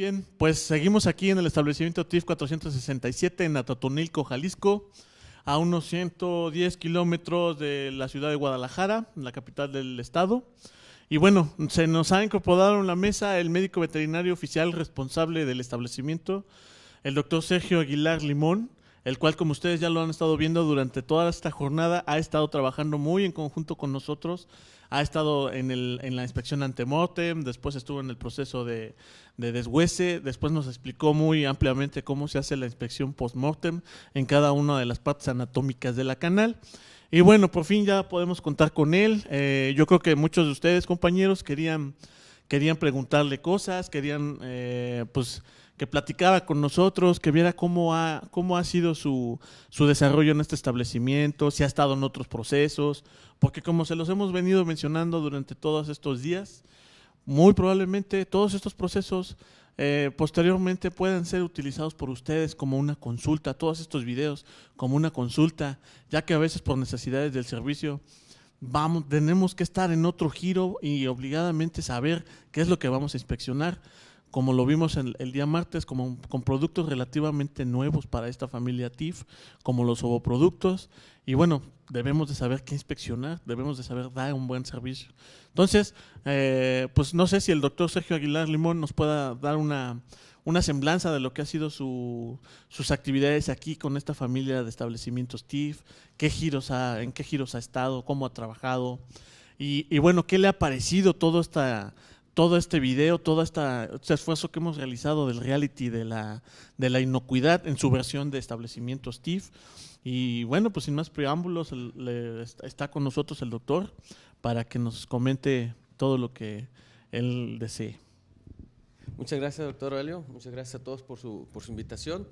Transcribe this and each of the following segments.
bien, pues seguimos aquí en el establecimiento TIF 467 en Atotonilco, Jalisco, a unos 110 kilómetros de la ciudad de Guadalajara, la capital del estado. Y bueno, se nos ha incorporado en la mesa el médico veterinario oficial responsable del establecimiento, el doctor Sergio Aguilar Limón, el cual como ustedes ya lo han estado viendo durante toda esta jornada, ha estado trabajando muy en conjunto con nosotros, ha estado en, la inspección ante mortem, después estuvo en el proceso de, de deshuese, después nos explicó muy ampliamente cómo se hace la inspección post mortem en cada una de las partes anatómicas de la canal. Y bueno, por fin ya podemos contar con él. Eh, yo creo que muchos de ustedes, compañeros, querían, querían preguntarle cosas, querían, eh, pues, que platicara con nosotros, que viera cómo ha, cómo ha sido su, desarrollo en este establecimiento, si ha estado en otros procesos, porque como se los hemos venido mencionando durante todos estos días, muy probablemente todos estos procesos eh, posteriormente puedan ser utilizados por ustedes como una consulta, todos estos videos como una consulta, ya que a veces por necesidades del servicio vamos, tenemos que estar en otro giro y obligadamente saber qué es lo que vamos a inspeccionar como lo vimos el, día martes, como, con productos relativamente nuevos para esta familia TIF, como los ovoproductos. Y bueno, debemos de saber qué inspeccionar, debemos de saber dar un buen servicio. Entonces, eh, pues no sé si el doctor Sergio Aguilar Limón nos pueda dar una, una semblanza de lo que ha sido su, sus actividades aquí con esta familia de establecimientos TIF, qué giros ha, en qué giros ha estado, cómo ha trabajado. Y, y bueno, ¿qué le ha parecido todo esta todo este video, todo este esfuerzo que hemos realizado del reality, de la, de la inocuidad en su versión de establecimiento Steve. Y bueno, pues sin más preámbulos, está con nosotros el doctor para que nos comente todo lo que él desee. Muchas gracias, doctor Aurelio. Muchas gracias a todos por su, por su invitación.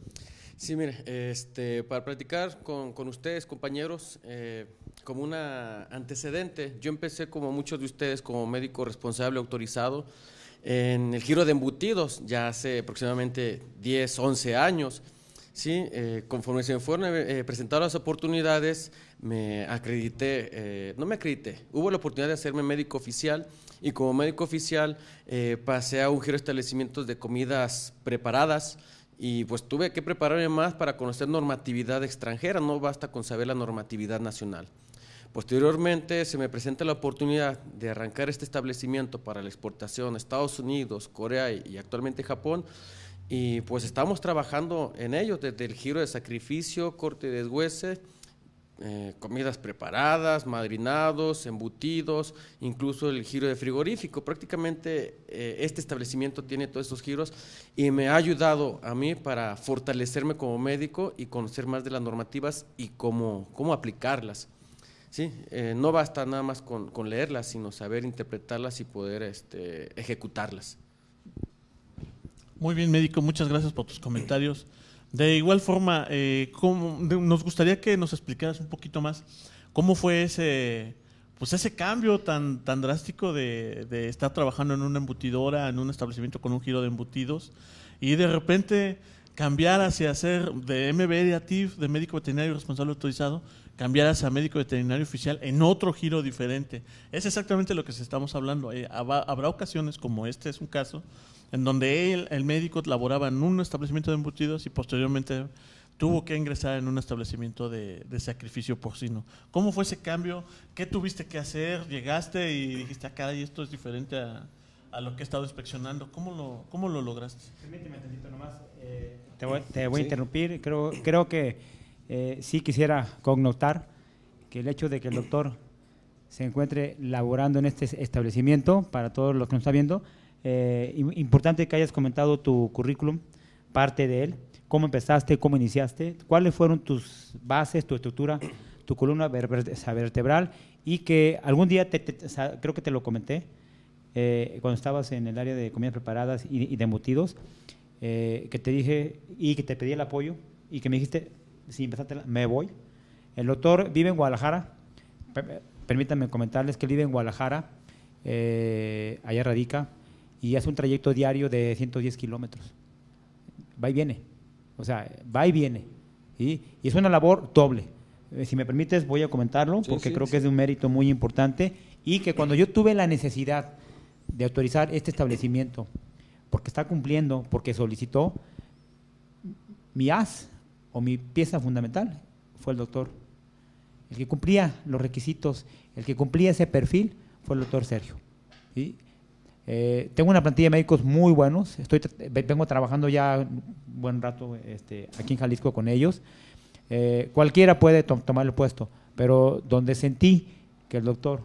Sí, mire, este, para platicar con, ustedes, compañeros, eh, como un antecedente, yo empecé como muchos de ustedes como médico responsable autorizado en el giro de embutidos ya hace aproximadamente 10, 11 años. Sí, eh, conforme se me fueron eh, presentadas las oportunidades, me acredité, no me acredité, hubo la oportunidad de hacerme médico oficial y como médico oficial pasé a un giro de establecimientos de comidas preparadas, y pues tuve que prepararme más para conocer normatividad extranjera, no basta con saber la normatividad nacional. Posteriormente se me presenta la oportunidad de arrancar este establecimiento para la exportación a Estados Unidos, Corea y actualmente Japón. Y pues estamos trabajando en ello desde el giro de sacrificio, corte de deshueses eh, comidas preparadas, madrinados, embutidos, incluso el giro de frigorífico. Prácticamente eh, este establecimiento tiene todos estos giros y me ha ayudado a mí para fortalecerme como médico y conocer más de las normativas y cómo, aplicarlas. ¿sí? Eh, no basta nada más con, leerlas, sino saber interpretarlas y poder este, ejecutarlas. Muy bien, médico, muchas gracias por tus comentarios. De igual forma, eh, nos gustaría que nos explicaras un poquito más cómo fue ese, pues ese cambio tan, tan drástico de, estar trabajando en una embutidora, en un establecimiento con un giro de embutidos, y de repente cambiar hacia ser de MBD de médico veterinario responsable autorizado, cambiar hacia médico veterinario oficial en otro giro diferente. Es exactamente lo que estamos hablando. Eh, habrá ocasiones, como este es un caso, en donde él, el médico laboraba en un establecimiento de embutidos y posteriormente tuvo que ingresar en un establecimiento de, sacrificio porcino. ¿Cómo fue ese cambio? ¿Qué tuviste que hacer? ¿Llegaste y dijiste, acá ah, y esto es diferente a, lo que he estado inspeccionando? ¿Cómo lo, cómo lo lograste? Permíteme nomás. Eh, te voy, a interrumpir. Creo, creo que eh, sí quisiera connotar que el hecho de que el doctor se encuentre laborando en este establecimiento, para todos los que nos están viendo, eh, importante que hayas comentado tu currículum, parte de él, cómo empezaste, cómo iniciaste, cuáles fueron tus bases, tu estructura, tu columna vertebral y que algún día, te, creo que te lo comenté, eh, cuando estabas en el área de comidas preparadas y, de embutidos, eh, que te dije y que te pedí el apoyo y que me dijiste, si empezaste, me voy. El doctor vive en Guadalajara, permítanme comentarles que vive en Guadalajara, allá radica, y hace un trayecto diario de 110 kilómetros. Va y viene. O sea, va y viene. Y es una labor doble. Eh, si me permites, voy a comentarlo porque creo que es de un mérito muy importante y que cuando yo tuve la necesidad de autorizar este establecimiento, porque está cumpliendo, porque solicitó, mi as o mi pieza fundamental fue el doctor. El que cumplía los requisitos, el que cumplía ese perfil fue el doctor Sergio. ¿sí? Eh, tengo una plantilla de médicos muy buenos. Estoy, vengo trabajando ya un buen rato este, aquí en Jalisco con ellos. Eh, cualquiera puede tomar el puesto, pero donde sentí que el doctor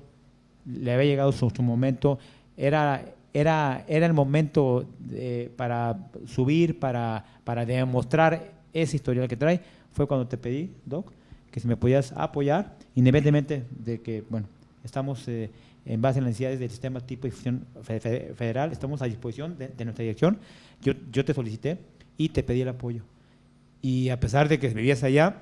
le había llegado su, momento, era, era, era el momento para subir, para, para demostrar esa historial que trae, fue cuando te pedí, Doc, que si me podías apoyar, independientemente de que, bueno, Estamos, eh, en base a las necesidades del sistema tipo de federal, estamos a disposición de, nuestra dirección. Yo, yo te solicité y te pedí el apoyo. Y a pesar de que vivías allá,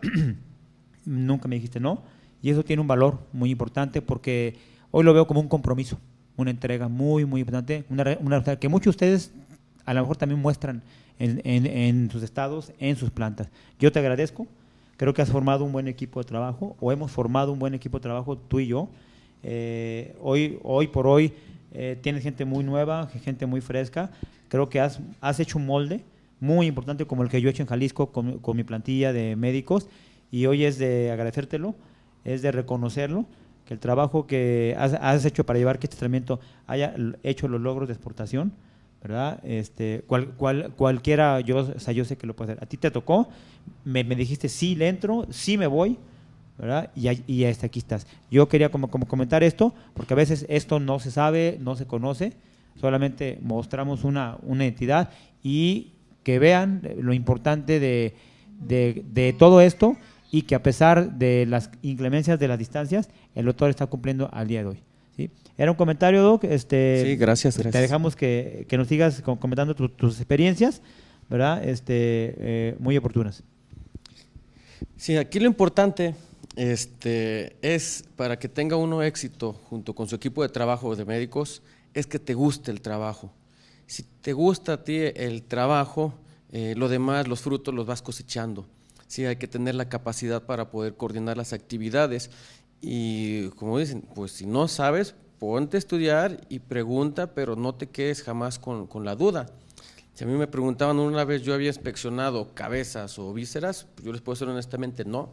nunca me dijiste no. Y eso tiene un valor muy importante porque hoy lo veo como un compromiso, una entrega muy, muy importante, una, una que muchos de ustedes a lo mejor también muestran en, en, sus estados, en sus plantas. Yo te agradezco, creo que has formado un buen equipo de trabajo, o hemos formado un buen equipo de trabajo tú y yo, eh, hoy, hoy por hoy eh, tienes gente muy nueva, gente muy fresca. Creo que has, hecho un molde muy importante como el que yo he hecho en Jalisco con, mi plantilla de médicos y hoy es de agradecértelo, es de reconocerlo, que el trabajo que has, hecho para llevar que este tratamiento haya hecho los logros de exportación. ¿verdad? Este, cual, cualquiera, yo, o sea, yo sé que lo puede hacer. A ti te tocó, me, me dijiste, sí, le entro, sí me voy, y, ya está, aquí estás. Yo quería como, comentar esto, porque a veces esto no se sabe, no se conoce, solamente mostramos una, entidad y que vean lo importante de, todo esto y que a pesar de las inclemencias de las distancias, el doctor está cumpliendo al día de hoy. Era un comentario, Doc. Este, sí, gracias, Te dejamos que, nos sigas comentando tus experiencias, ¿verdad? Este, eh, muy oportunas. Sí, aquí lo importante este, es para que tenga uno éxito junto con su equipo de trabajo de médicos, es que te guste el trabajo. Si te gusta a ti el trabajo, eh, lo demás, los frutos, los vas cosechando. si hay que tener la capacidad para poder coordinar las actividades. Y como dicen, pues si no sabes, ponte a estudiar y pregunta, pero no te quedes jamás con, la duda. Si a mí me preguntaban una vez, yo había inspeccionado cabezas o vísceras, pues, yo les puedo decir honestamente, no.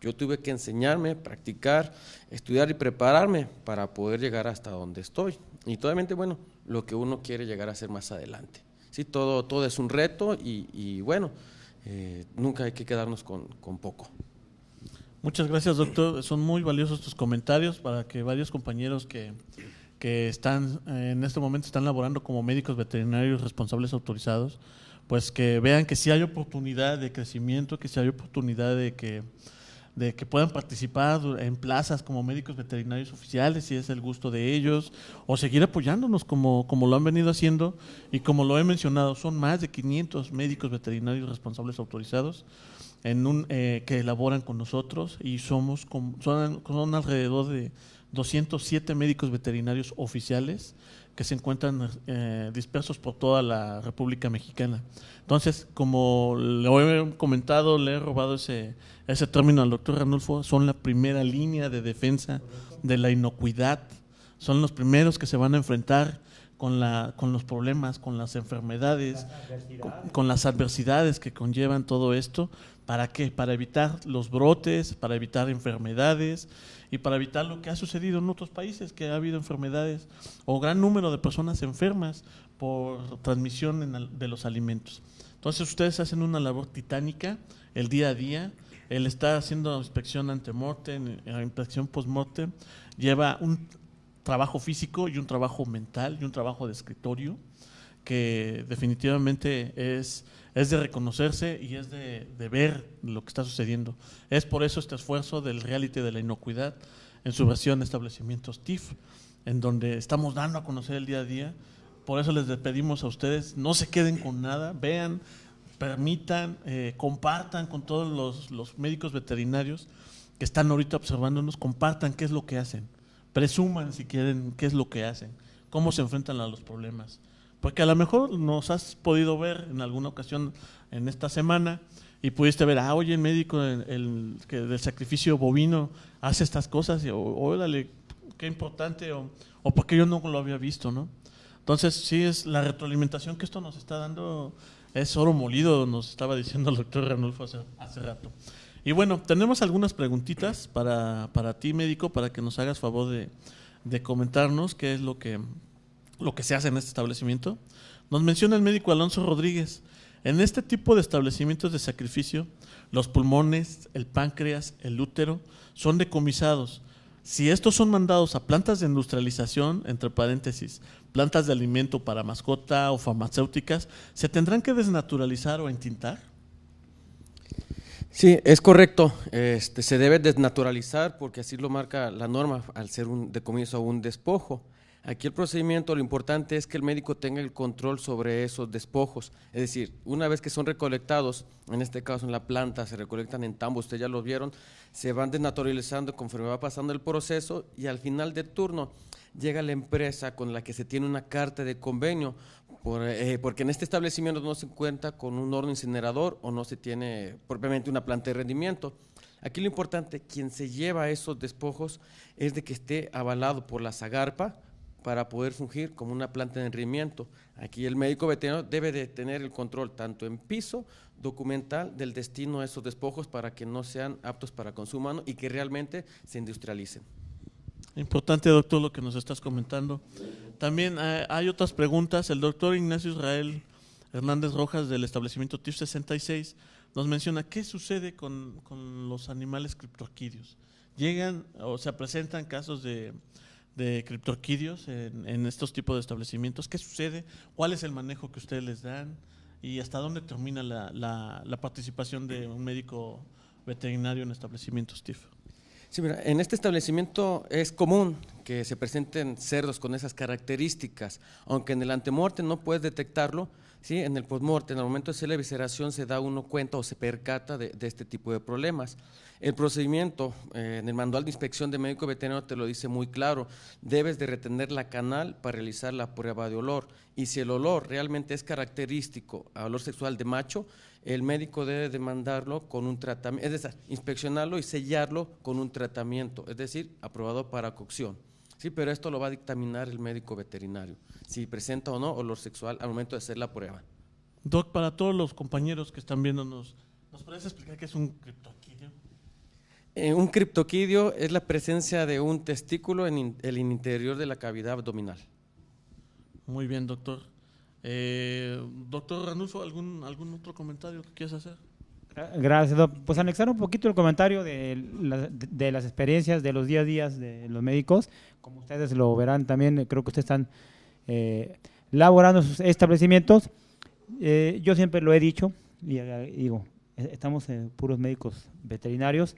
Yo tuve que enseñarme, practicar, estudiar y prepararme para poder llegar hasta donde estoy. Y totalmente, bueno, lo que uno quiere llegar a hacer más adelante. Sí, todo, todo es un reto y, bueno, eh, nunca hay que quedarnos con, poco. Muchas gracias, doctor. Son muy valiosos tus comentarios para que varios compañeros que, están eh, en este momento están laborando como médicos veterinarios responsables autorizados, pues que vean que si hay oportunidad de crecimiento, que si hay oportunidad de que de que puedan participar en plazas como médicos veterinarios oficiales, si es el gusto de ellos, o seguir apoyándonos como, lo han venido haciendo y como lo he mencionado, son más de 500 médicos veterinarios responsables autorizados en un, eh, que elaboran con nosotros y somos con, son alrededor de 207 médicos veterinarios oficiales que se encuentran eh, dispersos por toda la República Mexicana. Entonces, como le he comentado, le he robado ese, ese término al doctor Ranulfo, son la primera línea de defensa de la inocuidad, son los primeros que se van a enfrentar con, la, con los problemas, con las enfermedades, con, con, las adversidades que conllevan todo esto. ¿Para qué? Para evitar los brotes, para evitar enfermedades, y para evitar lo que ha sucedido en otros países, que ha habido enfermedades o gran número de personas enfermas por transmisión de los alimentos. Entonces ustedes hacen una labor titánica el día a día, el estar haciendo inspección ante la inspección morte lleva un trabajo físico y un trabajo mental y un trabajo de escritorio que definitivamente es es de reconocerse y es de, ver lo que está sucediendo. Es por eso este esfuerzo del reality de la inocuidad en su versión de establecimientos TIF, en donde estamos dando a conocer el día a día. Por eso les pedimos a ustedes, no se queden con nada, vean, permitan, eh, compartan con todos los, los médicos veterinarios que están ahorita observándonos, compartan qué es lo que hacen, presuman si quieren qué es lo que hacen, cómo se enfrentan a los problemas porque a lo mejor nos has podido ver en alguna ocasión en esta semana y pudiste ver, ah, oye, el médico el, que del sacrificio bovino hace estas cosas, y, órale, qué importante, o, porque yo no lo había visto, ¿no? Entonces, sí, es la retroalimentación que esto nos está dando, es oro molido, nos estaba diciendo el doctor Ranulfo hace, hace rato. Y bueno, tenemos algunas preguntitas para, para ti, médico, para que nos hagas favor de, de comentarnos qué es lo que lo que se hace en este establecimiento, nos menciona el médico Alonso Rodríguez. En este tipo de establecimientos de sacrificio, los pulmones, el páncreas, el útero son decomisados. Si estos son mandados a plantas de industrialización, entre paréntesis, plantas de alimento para mascota o farmacéuticas, ¿se tendrán que desnaturalizar o entintar? Sí, es correcto. Este, se debe desnaturalizar porque así lo marca la norma al ser un decomiso o un despojo. Aquí el procedimiento, lo importante es que el médico tenga el control sobre esos despojos. Es decir, una vez que son recolectados, en este caso en la planta, se recolectan en tambo, ustedes ya lo vieron, se van desnaturalizando conforme va pasando el proceso y al final del turno llega la empresa con la que se tiene una carta de convenio, eh, porque en este establecimiento no se cuenta con un horno incinerador o no se tiene propiamente una planta de rendimiento. Aquí lo importante, quien se lleva esos despojos es de que esté avalado por la Zagarpa, para poder fungir como una planta de rendimiento, Aquí el médico veterinario debe de tener el control tanto en piso documental del destino de esos despojos para que no sean aptos para consumo humano y que realmente se industrialicen. Importante, doctor, lo que nos estás comentando. También eh, hay otras preguntas. El doctor Ignacio Israel Hernández Rojas del establecimiento TIF 66 nos menciona qué sucede con, con los animales criptoquidios. Llegan o se presentan casos de de criptorquídeos en, estos tipos de establecimientos? ¿Qué sucede? ¿Cuál es el manejo que ustedes les dan? ¿Y hasta dónde termina la, participación de un médico veterinario en establecimientos TIF? Sí, mira, en este establecimiento es común que se presenten cerdos con esas características, aunque en el antemorte no puedes detectarlo, Sí, en el postmorte, en el momento de hacer la evisceración se da uno cuenta o se percata de, este tipo de problemas. El procedimiento, eh, en el manual de inspección de médico veterinario te lo dice muy claro, debes de retener la canal para realizar la prueba de olor y si el olor realmente es característico a olor sexual de macho, el médico debe demandarlo con un tratamiento, es decir, inspeccionarlo y sellarlo con un tratamiento, es decir, aprobado para cocción. Sí, pero esto lo va a dictaminar el médico veterinario, si presenta o no olor sexual al momento de hacer la prueba. Doc, para todos los compañeros que están viéndonos, ¿nos puedes explicar qué es un criptoquidio? Eh, un criptoquidio es la presencia de un testículo en el interior de la cavidad abdominal. Muy bien, doctor. Eh, doctor Ranulfo, ¿algún, ¿algún otro comentario que quieras hacer? Gracias, Pues anexar un poquito el comentario de, las experiencias de los días a días de los médicos. Como ustedes lo verán también, eh, creo que ustedes están eh, laborando sus establecimientos. Eh, yo siempre lo he dicho, y eh, digo, estamos puros médicos veterinarios.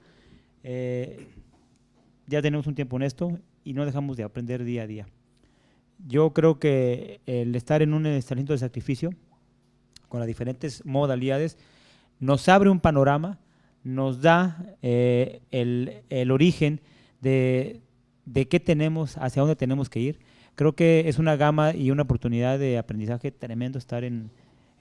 ya tenemos un tiempo en esto y no dejamos de aprender día a día. Yo creo que el estar en un establecimiento de sacrificio, con las diferentes modalidades, nos abre un panorama, nos da eh, el, origen de, de qué tenemos, hacia dónde tenemos que ir. Creo que es una gama y una oportunidad de aprendizaje tremendo estar en,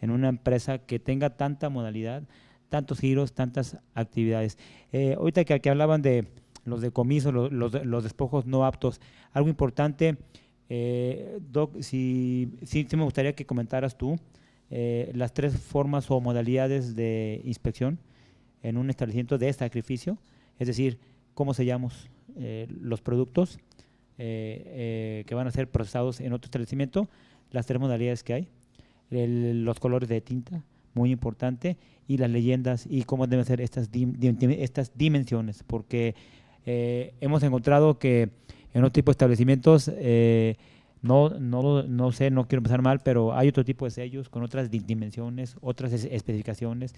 una empresa que tenga tanta modalidad, tantos giros, tantas actividades. Eh, ahorita que, hablaban de los decomisos, los, los, los despojos no aptos, algo importante, eh, Doc, si, si, me gustaría que comentaras tú, eh, las tres formas o modalidades de inspección en un establecimiento de sacrificio, es decir, cómo sellamos eh, los productos eh, que van a ser procesados en otro establecimiento, las tres modalidades que hay, los colores de tinta, muy importante, y las leyendas y cómo deben ser estas, estas dimensiones, porque hemos encontrado que en otro tipo de establecimientos eh, no, no, no sé, no quiero empezar mal, pero hay otro tipo de sellos con otras dimensiones, otras especificaciones,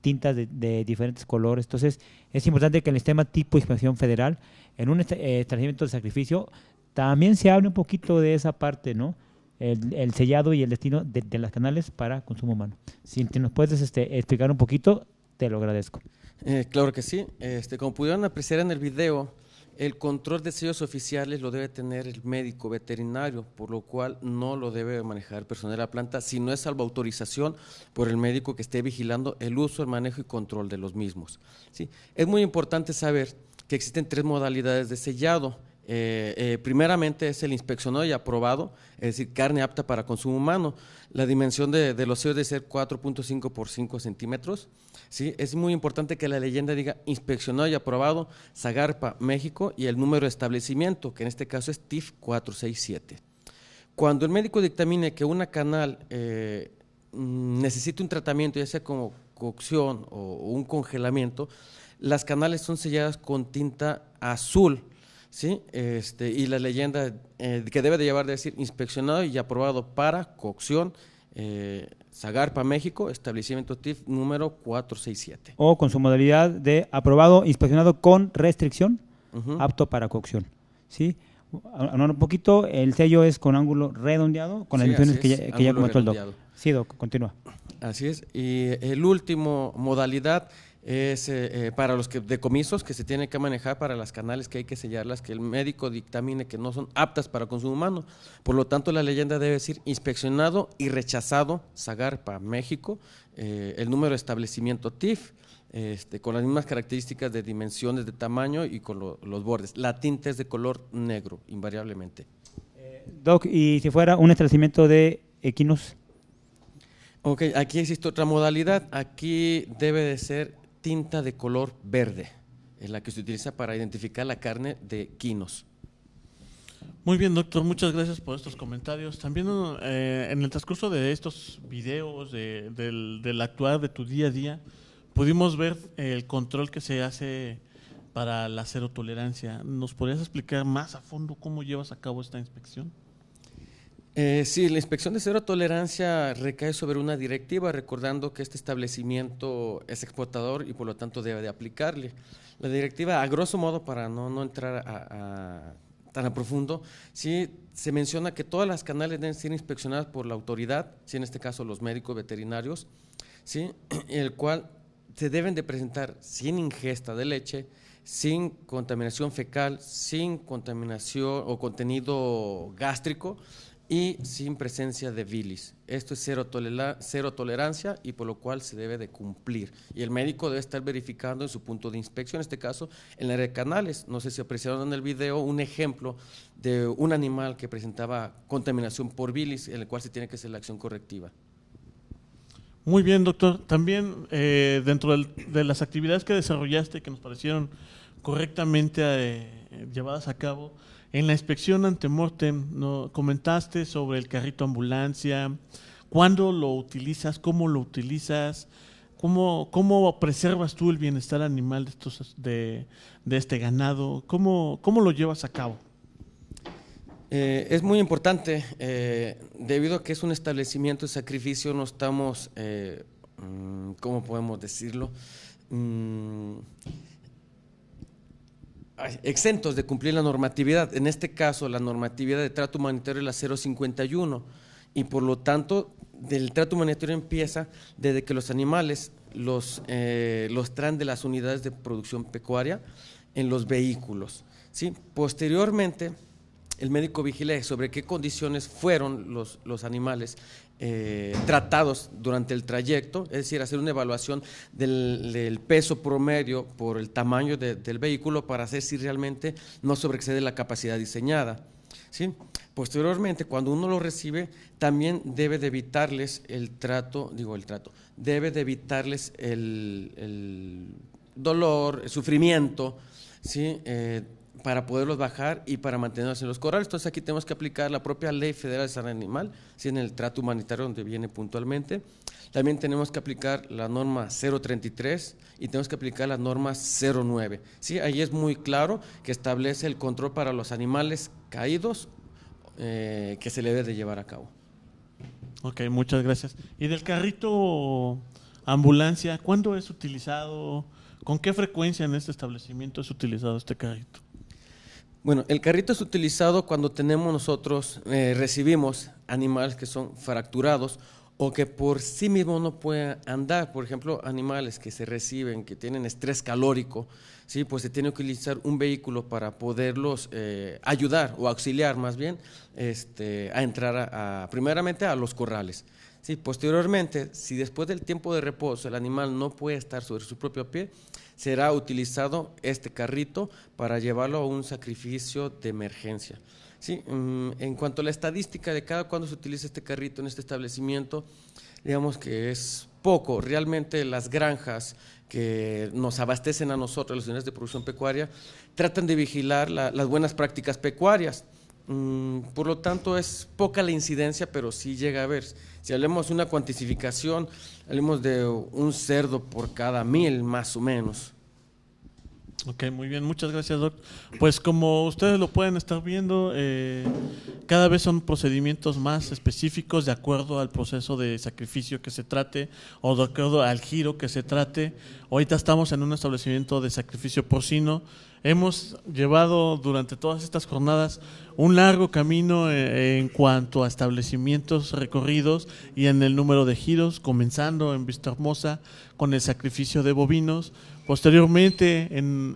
tintas de, diferentes colores. Entonces, es importante que en el sistema tipo inspección federal, en un eh, establecimiento de sacrificio, también se hable un poquito de esa parte, ¿no? El, sellado y el destino de, las canales para consumo humano. Si nos puedes este, explicar un poquito, te lo agradezco. Eh, claro que sí. Este, como pudieron apreciar en el video, el control de sellos oficiales lo debe tener el médico veterinario, por lo cual no lo debe manejar el personal de la planta si no es salvo autorización por el médico que esté vigilando el uso, el manejo y control de los mismos. ¿Sí? Es muy importante saber que existen tres modalidades de sellado. Eh, eh, primeramente es el inspeccionado y aprobado, es decir, carne apta para consumo humano. La dimensión de, de los sellos debe ser 4.5 por 5 centímetros. ¿sí? Es muy importante que la leyenda diga inspeccionado y aprobado Zagarpa, México y el número de establecimiento, que en este caso es TIF 467. Cuando el médico dictamine que una canal eh, mm, necesita un tratamiento, ya sea como cocción o un congelamiento, las canales son selladas con tinta azul, ¿sí? Este, y la leyenda eh, que debe de llevar de decir inspeccionado y aprobado para cocción, eh, Zagarpa, México, establecimiento TIF número 467. O con su modalidad de aprobado, inspeccionado con restricción, apto para cocción. ¿Sí? un poquito, el sello es con ángulo redondeado, con las que, ya, que ya comentó el doc. Sí, doc, continúa. Así es. Y el último modalidad es eh, eh, para los que, decomisos que se tiene que manejar para las canales que hay que sellarlas, que el médico dictamine que no son aptas para consumo humano. Por lo tanto, la leyenda debe decir inspeccionado y rechazado SAGAR para México, eh, el número de establecimiento TIF. Este, con las mismas características de dimensiones, de tamaño y con los bordes. La tinta es de color negro, invariablemente. Doc, ¿y si fuera un establecimiento de equinos? Ok, aquí existe otra modalidad. Aquí debe de ser tinta de color verde, en la que se utiliza para identificar la carne de quinos. Muy bien, doctor, muchas gracias por estos comentarios. También eh, en el transcurso de estos videos, de, del, del, actuar de tu día a día, pudimos ver eh, el control que se hace para la cero tolerancia. ¿Nos podrías explicar más a fondo cómo llevas a cabo esta inspección? Eh, sí, la inspección de cero tolerancia recae sobre una directiva, recordando que este establecimiento es exportador y por lo tanto debe de aplicarle. La directiva, a grosso modo, para no, entrar tan a profundo, sí se menciona que todas las canales deben ser inspeccionadas por la autoridad, sí, en este caso los médicos veterinarios, sí, el cual se deben de presentar sin ingesta de leche, sin contaminación fecal, sin contaminación o contenido gástrico y sin presencia de bilis. Esto es cero, tolerancia y por lo cual se debe de cumplir. Y el médico debe estar verificando en su punto de inspección, en este caso en la red de canales. No sé si apreciaron en el video un ejemplo de un animal que presentaba contaminación por bilis, en el cual se tiene que hacer la acción correctiva. Muy bien, doctor. También eh, dentro de las actividades que desarrollaste que nos parecieron correctamente eh, llevadas a cabo, en la inspección ante ¿no? comentaste sobre el carrito ambulancia, cuándo lo utilizas, cómo lo utilizas, cómo, cómo preservas tú el bienestar animal de, estos, de, este ganado, cómo, cómo lo llevas a cabo. Eh, es muy importante, eh, debido a que es un establecimiento de sacrificio, no estamos, eh, mm, ¿cómo podemos decirlo? Mm, exentos de cumplir la normatividad, en este caso la normatividad de trato humanitario es la 051 y por lo tanto del trato humanitario empieza desde que los animales los, eh, los traen de las unidades de producción pecuaria en los vehículos. ¿sí? Posteriormente, el médico vigile sobre qué condiciones fueron los, animales eh, tratados durante el trayecto, es decir, hacer una evaluación del, peso promedio por el tamaño del vehículo para hacer si realmente no sobreexcede la capacidad diseñada. ¿sí? Posteriormente, cuando uno lo recibe, también debe de evitarles el trato, digo el trato, debe de evitarles el, dolor, el sufrimiento, ¿sí? Eh, para poderlos bajar y para mantenerlos en los corrales. Entonces aquí tenemos que aplicar la propia ley federal de salud animal, si en el trato humanitario donde viene puntualmente. También tenemos que aplicar la norma 033 y tenemos que aplicar la norma 09. ¿sí? Ahí es muy claro que establece el control para los animales caídos eh, que se le debe de llevar a cabo. Ok, muchas gracias. ¿Y del carrito ambulancia, cuándo es utilizado? ¿Con qué frecuencia en este establecimiento es utilizado este carrito? Bueno, el carrito es utilizado cuando tenemos nosotros, eh, recibimos animales que son fracturados o que por sí mismos no pueden andar. Por ejemplo, animales que se reciben, que tienen estrés calórico, ¿sí? pues se tiene que utilizar un vehículo para poderlos eh, ayudar o auxiliar más bien este, a entrar a, primeramente a los corrales. ¿sí? Posteriormente, si después del tiempo de reposo el animal no puede estar sobre su propio pie, será utilizado este carrito para llevarlo a un sacrificio de emergencia. Sí, mm, en cuanto a la estadística de cada cuándo se utiliza este carrito en este establecimiento, digamos que es poco. Realmente las granjas que nos abastecen a nosotros, las unidades de producción pecuaria, tratan de vigilar las buenas prácticas pecuarias. Mm, por lo tanto, es poca la incidencia, pero sí llega a ver. Si hablemos de una cuantificación, hablemos de un cerdo por cada mil, más o menos. Ok, muy bien, muchas gracias, doctor. Pues como ustedes lo pueden estar viendo, eh, cada vez son procedimientos más específicos de acuerdo al proceso de sacrificio que se trate o de acuerdo al giro que se trate. Ahorita estamos en un establecimiento de sacrificio porcino. Hemos llevado durante todas estas jornadas un largo camino eh, en cuanto a establecimientos recorridos y en el número de giros, comenzando en Vista Hermosa con el sacrificio de bovinos, posteriormente en,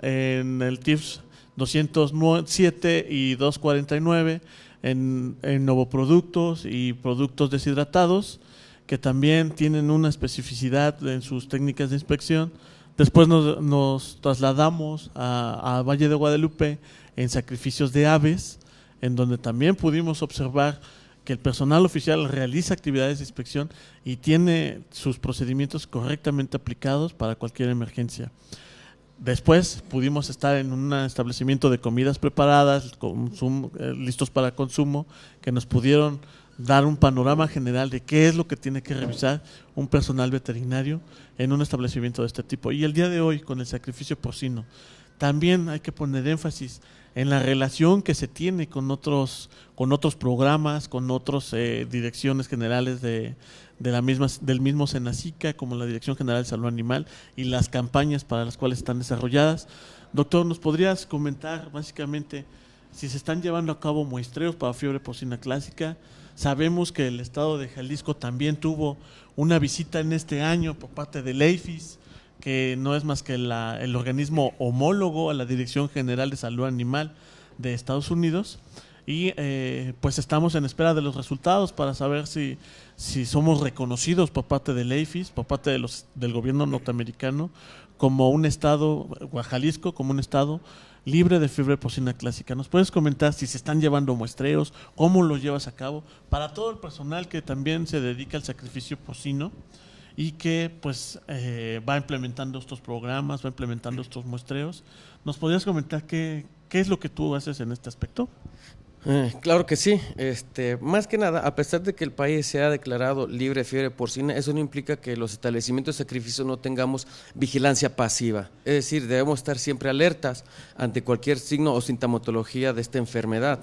el TIFS 207 y 249, en, en novoproductos y productos deshidratados, que también tienen una especificidad en sus técnicas de inspección. Después nos, trasladamos a, a Valle de Guadalupe en sacrificios de aves, en donde también pudimos observar que el personal oficial realiza actividades de inspección y tiene sus procedimientos correctamente aplicados para cualquier emergencia. Después pudimos estar en un establecimiento de comidas preparadas, consumo, eh, listos para consumo, que nos pudieron dar un panorama general de qué es lo que tiene que revisar un personal veterinario en un establecimiento de este tipo. Y el día de hoy, con el sacrificio porcino, también hay que poner énfasis en la relación que se tiene con otros, con otros programas, con otras eh, direcciones generales de, la misma, del mismo Senacica, como la Dirección General de Salud Animal y las campañas para las cuales están desarrolladas. Doctor, ¿nos podrías comentar básicamente si se están llevando a cabo muestreos para fiebre porcina clásica? Sabemos que el estado de Jalisco también tuvo una visita en este año por parte de EIFIS que no es más que el organismo homólogo a la Dirección General de Salud Animal de Estados Unidos. Y eh, pues estamos en espera de los resultados para saber si, somos reconocidos por parte del EIFIS, por parte del gobierno norteamericano, como un estado, Guajalisco, como un estado libre de fiebre porcina clásica. ¿Nos puedes comentar si se están llevando muestreos, cómo los llevas a cabo, para todo el personal que también se dedica al sacrificio porcino? y que pues eh, va implementando estos programas, va implementando estos muestreos. ¿Nos podrías comentar qué, es lo que tú haces en este aspecto? Eh, claro que sí. Este, más que nada, a pesar de que el país se ha declarado libre de fiebre porcina, eso no implica que los establecimientos de sacrificio no tengamos vigilancia pasiva. Es decir, debemos estar siempre alertas ante cualquier signo o sintomatología de esta enfermedad.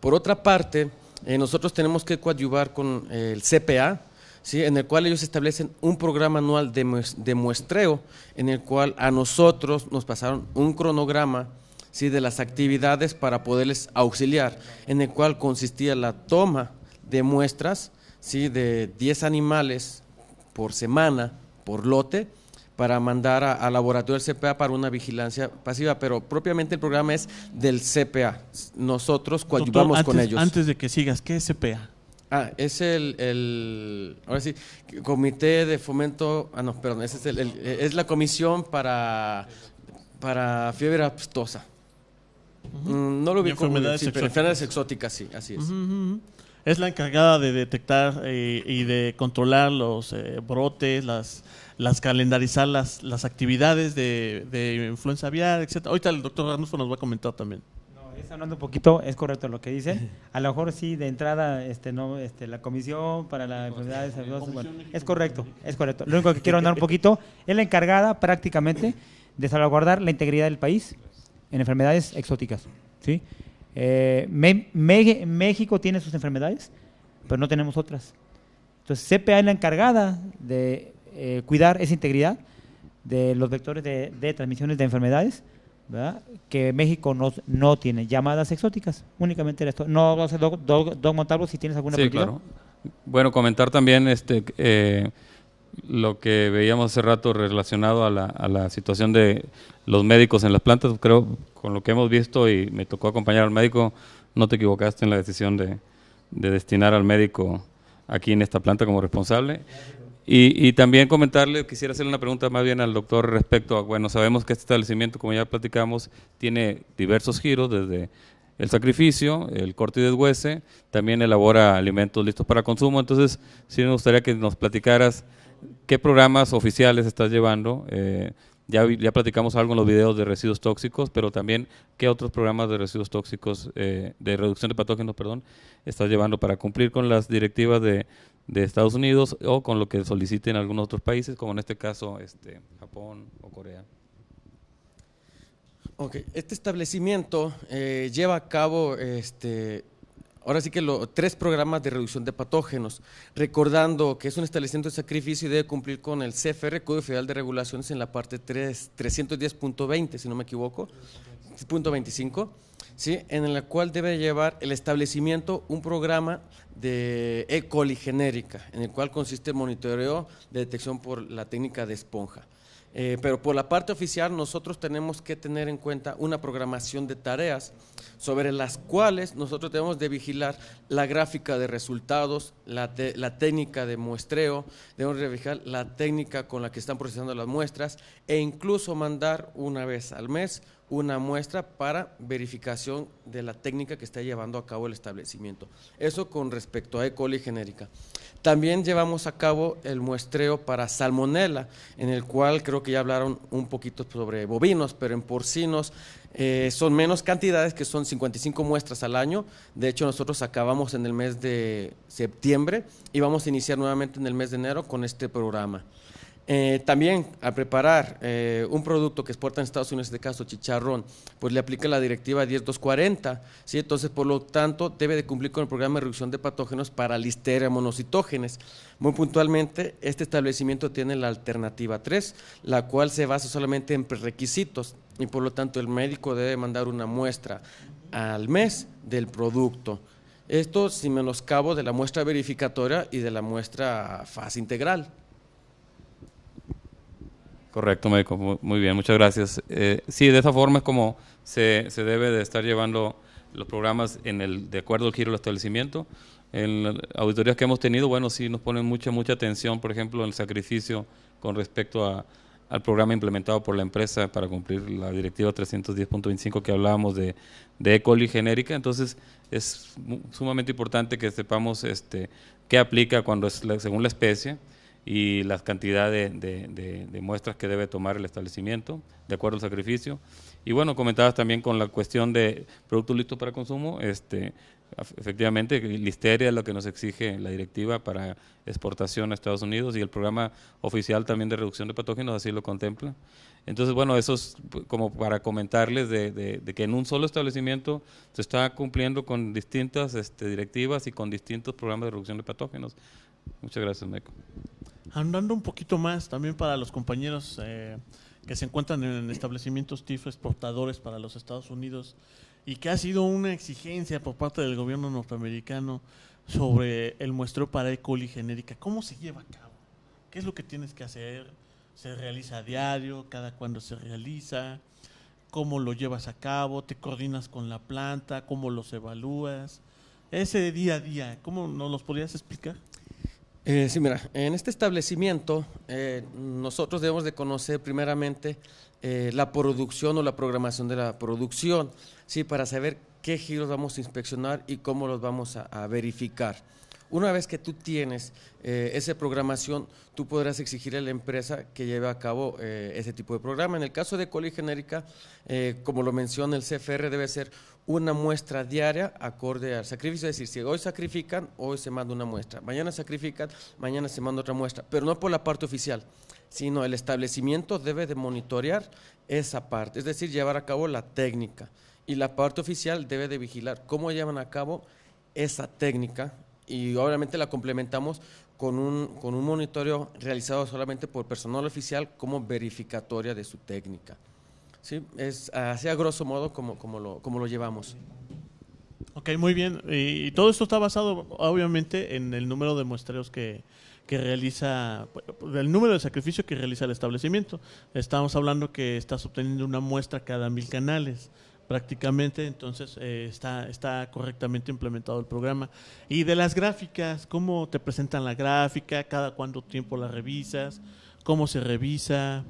Por otra parte, eh, nosotros tenemos que coadyuvar con el CPA, ¿sí? en el cual ellos establecen un programa anual de, muestreo, en el cual a nosotros nos pasaron un cronograma ¿sí? de las actividades para poderles auxiliar, en el cual consistía la toma de muestras ¿sí? de 10 animales por semana, por lote, para mandar a, laboratorio del CPA para una vigilancia pasiva, pero propiamente el programa es del CPA. Nosotros coadyuvamos con ellos. Antes de que sigas, ¿qué es CPA? Ah, es el, ahora sí, comité de fomento, ah no, perdón, ese es, el, es la comisión para, para fiebre aftosa. Mm, no lo ubico. Enfermedades, exóticas. enfermedades exóticas, sí, así es. Es la encargada de detectar eh, y de controlar los eh, brotes, las, las calendarizar las, las actividades de, de influenza aviar, etc. Ahorita el doctor Arnulfo nos va a comentar también. Está hablando un poquito, es correcto lo que dice. A lo mejor sí, de entrada, este, no, este, la comisión para la enfermedades… es correcto, es correcto. Lo único que quiero andar un poquito es la encargada prácticamente de salvaguardar la integridad del país en enfermedades exóticas, ¿sí? Eh, México tiene sus enfermedades, pero no tenemos otras. Entonces, CPA es la encargada de eh, cuidar esa integridad de los vectores de transmisiones de enfermedades que México no, no tiene. Llamadas exóticas, únicamente era esto. No, dos sé, Montalvo, si tienes alguna sí, claro. Bueno, comentar también este eh, lo que veíamos hace rato relacionado a la, a la situación de los médicos en las plantas. Creo, con lo que hemos visto y me tocó acompañar al médico, no te equivocaste en la decisión de, de destinar al médico aquí en esta planta como responsable. Y, también comentarle, quisiera hacerle una pregunta más bien al doctor respecto a, bueno, sabemos que este establecimiento, como ya platicamos, tiene diversos giros, desde el sacrificio, el corte y deshuese, también elabora alimentos listos para consumo. Entonces, sí me gustaría que nos platicaras qué programas oficiales estás llevando. Eh, ya, platicamos algo en los videos de residuos tóxicos, pero también qué otros programas de residuos tóxicos, eh, de reducción de patógenos, perdón, estás llevando para cumplir con las directivas de, Estados Unidos o con lo que soliciten algunos otros países, como en este caso este, Japón o Corea. este establecimiento eh, lleva a cabo este, ahora sí que los tres programas de reducción de patógenos, recordando que es un establecimiento de sacrificio y debe cumplir con el CFR, Código Federal de Regulaciones, en la parte 310.20, si no me equivoco, punto 25, ¿sí? en la cual debe llevar el establecimiento un programa de E. coli genérica, en el cual consiste el monitoreo de detección por la técnica de esponja. Eh, pero por la parte oficial nosotros tenemos que tener en cuenta una programación de tareas sobre las cuales nosotros debemos de vigilar la gráfica de resultados, la, la técnica de muestreo, debemos de vigilar la técnica con la que están procesando las muestras e incluso mandar una vez al mes una muestra para verificación de la técnica que está llevando a cabo el establecimiento. Eso con respecto a E. coli genérica. También llevamos a cabo el muestreo para salmonela, en el cual creo que ya hablaron un poquito sobre bovinos, pero en porcinos eh, son menos cantidades, que son 55 muestras al año. De hecho, nosotros acabamos en el mes de septiembre y vamos a iniciar nuevamente en el mes de enero con este programa. Eh, también al preparar eh, un producto que exporta en Estados Unidos, en este caso chicharrón, pues le aplica la directiva 10240, ¿sí? entonces por lo tanto debe de cumplir con el programa de reducción de patógenos para listeria monocitógenes. Muy puntualmente, este establecimiento tiene la alternativa 3, la cual se basa solamente en prerequisitos y por lo tanto el médico debe mandar una muestra al mes del producto. Esto sin menoscabo de la muestra verificatoria y de la muestra fase integral. Correcto, médico. Muy bien, muchas gracias. Eh, sí, de esa forma es como se, debe de estar llevando los programas en el de acuerdo al giro del establecimiento. En auditorías que hemos tenido, bueno, sí nos ponen mucha, mucha atención, por ejemplo, en el sacrificio con respecto a, al programa implementado por la empresa para cumplir la directiva 310.25 que hablábamos de, E. coli genérica. Entonces, es sumamente importante que sepamos este, qué aplica cuando es según la especie y las cantidades de, muestras que debe tomar el establecimiento, de acuerdo al sacrificio. Y bueno, comentabas también con la cuestión de productos listos para consumo, este, efectivamente, listeria es lo que nos exige la directiva para exportación a Estados Unidos y el programa oficial también de reducción de patógenos así lo contempla. Entonces, bueno, eso es como para comentarles de, que en un solo establecimiento se está cumpliendo con distintas este, directivas y con distintos programas de reducción de patógenos. Muchas gracias, Meco. Andando un poquito más, también para los compañeros eh, que se encuentran en establecimientos TIF exportadores para los Estados Unidos y que ha sido una exigencia por parte del gobierno norteamericano sobre el muestreo para E. coli genérica. ¿Cómo se lleva a cabo? ¿Qué es lo que tienes que hacer? ¿Se realiza a diario? ¿Cada cuándo se realiza? ¿Cómo lo llevas a cabo? ¿Te coordinas con la planta? ¿Cómo los evalúas? Ese día a día, ¿cómo nos los podrías explicar? Eh, sí, mira, en este establecimiento eh, nosotros debemos de conocer primeramente eh, la producción o la programación de la producción, sí, para saber qué giros vamos a inspeccionar y cómo los vamos a, verificar. Una vez que tú tienes esa programación, tú podrás exigir a la empresa que lleve a cabo ese tipo de programa. En el caso de coli genérica, como lo menciona el CFR, debe ser una muestra diaria acorde al sacrificio. Es decir, si hoy sacrifican, hoy se manda una muestra. Mañana sacrifican, mañana se manda otra muestra. Pero no por la parte oficial, sino el establecimiento debe de monitorear esa parte, es decir, llevar a cabo la técnica. Y la parte oficial debe de vigilar cómo llevan a cabo esa técnica. Y obviamente la complementamos con un, con un monitoreo realizado solamente por personal oficial como verificatoria de su técnica. Sí, es así a grosso modo como, como, lo, como lo llevamos. Ok, muy bien. Y, todo esto está basado, obviamente, en el número de muestreos que, que realiza, del número de sacrificio que realiza el establecimiento. Estamos hablando que estás obteniendo una muestra cada mil canales prácticamente, entonces eh, está, está correctamente implementado el programa. Y de las gráficas, ¿cómo te presentan la gráfica? ¿Cada cuánto tiempo la revisas? ¿Cómo se revisa?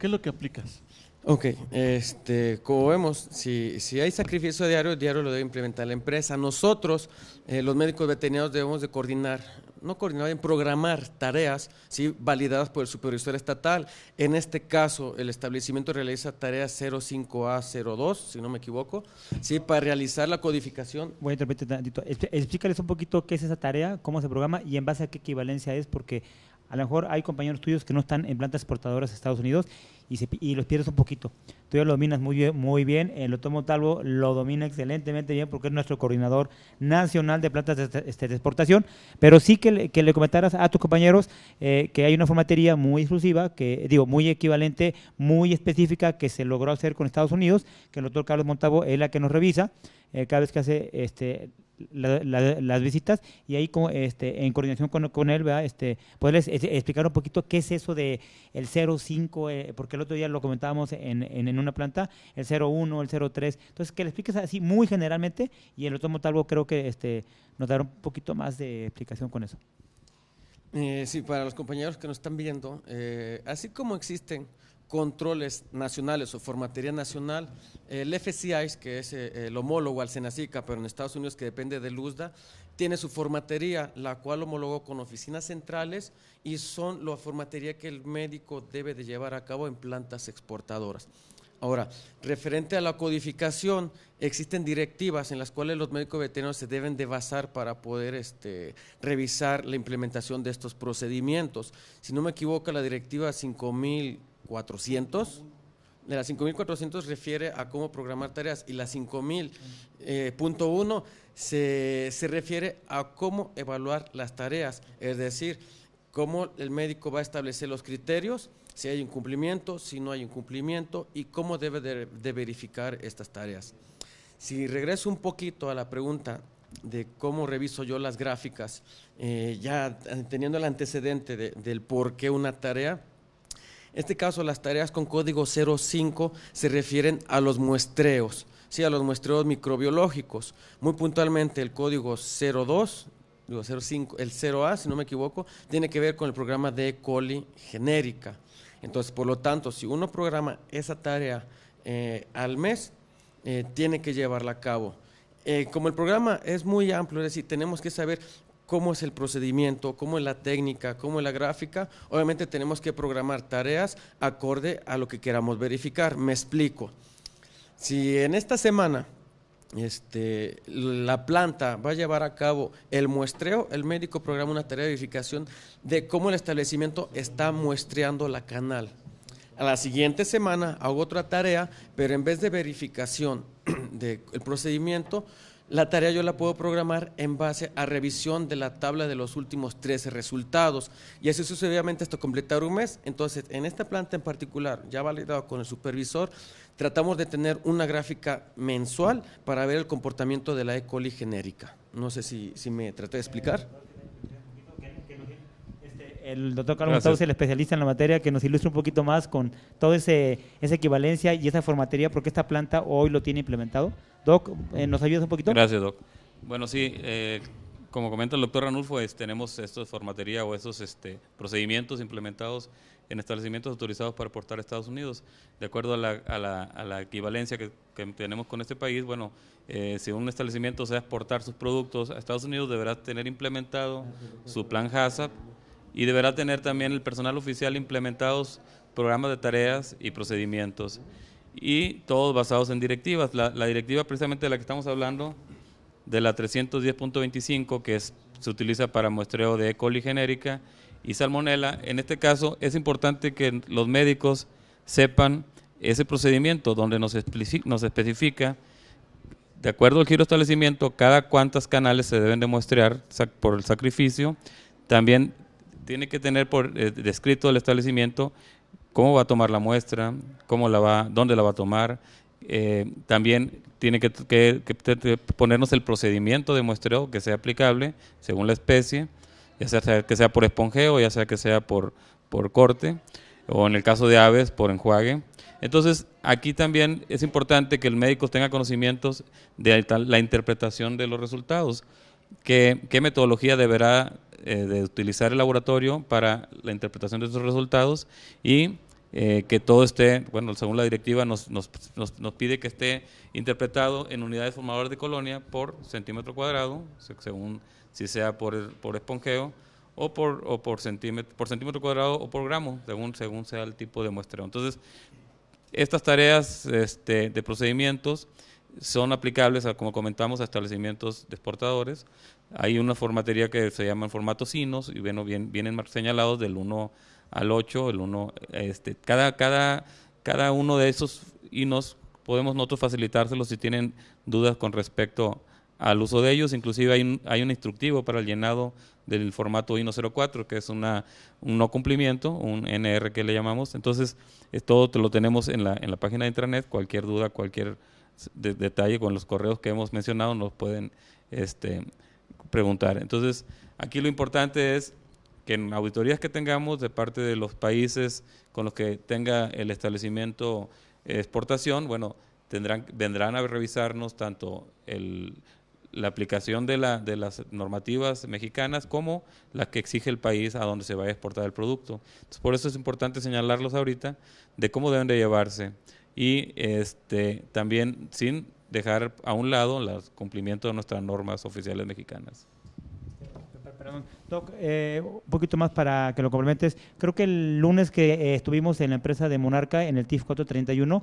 ¿Qué es lo que aplicas? Ok, este, como vemos, si, si hay sacrificio diario, el diario lo debe implementar la empresa. Nosotros, eh, los médicos veterinarios, debemos de coordinar, no coordinar, en programar tareas ¿sí? validadas por el supervisor estatal. En este caso, el establecimiento realiza tarea 05A02, si no me equivoco, ¿sí? para realizar la codificación. Voy a interpretar, este, Explícales un poquito qué es esa tarea, cómo se programa y en base a qué equivalencia es, porque a lo mejor hay compañeros tuyos que no están en plantas exportadoras de Estados Unidos y, los pierdes un poquito. Tú ya lo dominas muy bien, muy bien. El eh, doctor Montalvo lo domina excelentemente bien porque es nuestro coordinador nacional de plantas de, este, exportación. Pero sí que le, comentaras a tus compañeros eh, que hay una formatería muy exclusiva, que digo, muy equivalente, muy específica que se logró hacer con Estados Unidos, que el doctor Carlos Montalvo es la que nos revisa eh, cada vez que hace este, las visitas y ahí con, este, en coordinación con, él, ¿verdad? Este, poderles este, explicar un poquito qué es eso de el 05, eh, porque el otro día lo comentábamos en, en, una planta, el 01, el 03. Entonces, que le expliques así muy generalmente y el otro algo creo que este, nos dará un poquito más de explicación con eso. Eh, sí, para los compañeros que nos están viendo, eh, así como existen controles nacionales o formatería nacional, el FCI, que es eh, el homólogo al cenacica pero en Estados Unidos que depende de USDA, tiene su formatería, la cual homologó con oficinas centrales y son la formatería que el médico debe de llevar a cabo en plantas exportadoras. Ahora, referente a la codificación, existen directivas en las cuales los médicos veterinarios se deben de basar para poder este, revisar la implementación de estos procedimientos. Si no me equivoco, la directiva 5000 400. De las 5400 refiere a cómo programar tareas y la 5000.1 eh, se, se refiere a cómo evaluar las tareas, es decir, cómo el médico va a establecer los criterios, si hay incumplimiento, si no hay incumplimiento y cómo debe de, verificar estas tareas. Si regreso un poquito a la pregunta de cómo reviso yo las gráficas, eh, ya teniendo el antecedente del por qué una tarea, en este caso, las tareas con código 05 se refieren a los muestreos, sí, a los muestreos microbiológicos. Muy puntualmente, el código 02 el 0A, si no me equivoco, tiene que ver con el programa de coli genérica. Entonces, por lo tanto, si uno programa esa tarea eh, al mes, eh, tiene que llevarla a cabo. Eh, como el programa es muy amplio, es decir, tenemos que saber cómo es el procedimiento, cómo es la técnica, cómo es la gráfica. Obviamente tenemos que programar tareas acorde a lo que queramos verificar. Me explico. Si en esta semana este, la planta va a llevar a cabo el muestreo, el médico programa una tarea de verificación de cómo el establecimiento está muestreando la canal. A la siguiente semana hago otra tarea, pero en vez de verificación del procedimiento, la tarea yo la puedo programar en base a revisión de la tabla de los últimos 13 resultados y así sucesivamente hasta completar un mes. Entonces, en esta planta en particular, ya validado con el supervisor, tratamos de tener una gráfica mensual para ver el comportamiento de la E. coli genérica. No sé si, me traté de explicar. El doctor Carlos es el especialista en la materia, que nos ilustre un poquito más con toda esa equivalencia y esa formatería, porque esta planta hoy lo tiene implementado. Doc, eh, ¿nos ayudas un poquito? Gracias, Doc. Bueno, sí, eh, como comenta el doctor Ranulfo, tenemos tenemos estos formatería o estos este, procedimientos implementados en establecimientos autorizados para exportar a Estados Unidos. De acuerdo a la, equivalencia que, tenemos con este país, bueno, eh, si un establecimiento desea exportar sus productos a Estados Unidos, deberá tener implementado su plan HACCP y deberá tener también el personal oficial implementados programas de tareas y procedimientos y todos basados en directivas. La, directiva precisamente de la que estamos hablando, de la 310.25, que se utiliza para muestreo de E. coli genérica y Salmonella, en este caso es importante que los médicos sepan ese procedimiento donde nos, especifica, nos especifica de acuerdo al giro establecimiento, cada cuántas canales se deben de muestrear por el sacrificio. También tiene que tener por, eh, descrito el establecimiento cómo va a tomar la muestra, cómo la va, dónde la va a tomar. Eh, también tiene que, ponernos el procedimiento de muestreo que sea aplicable según la especie, ya sea que sea por esponjeo, ya sea que sea por corte, o en el caso de aves, por enjuague. Entonces, aquí también es importante que el médico tenga conocimientos de la interpretación de los resultados. ¿Qué, metodología deberá eh, de utilizar el laboratorio para la interpretación de estos resultados? Y eh, que todo esté, bueno, según la directiva nos, nos, nos, pide que esté interpretado en unidades formadoras de colonia por centímetro cuadrado, según si sea por, por esponjeo o por, por, centímetro, por centímetro cuadrado o por gramo, según, según sea el tipo de muestreo. Entonces, estas tareas este, de procedimientos son aplicables, a, como comentamos, a establecimientos de exportadores. Hay una formatería que se llama formatos INOS, y vienen señalados del 1 al 8, el 1, este, cada, cada, cada uno de esos INOS podemos nosotros facilitárselos si tienen dudas con respecto al uso de ellos. Inclusive hay un, hay un instructivo para el llenado del formato INO 04, que es una, un no cumplimiento, un NR que le llamamos. Entonces, todo lo tenemos en la, en la página de intranet. Cualquier duda, cualquier detalle con los correos que hemos mencionado, nos pueden este, preguntar. Entonces, aquí lo importante es que en auditorías que tengamos de parte de los países con los que tenga el establecimiento exportación, bueno, tendrán, vendrán a revisarnos tanto la aplicación de, la, de las normativas mexicanas como las que exige el país a donde se va a exportar el producto. por eso es importante señalarlos ahorita de cómo deben de llevarse y este, también sin dejar a un lado el cumplimiento de nuestras normas oficiales mexicanas. Doc, eh, un poquito más para que lo complementes. Creo que el lunes que eh, estuvimos en la empresa de Monarca, en el TIF 431,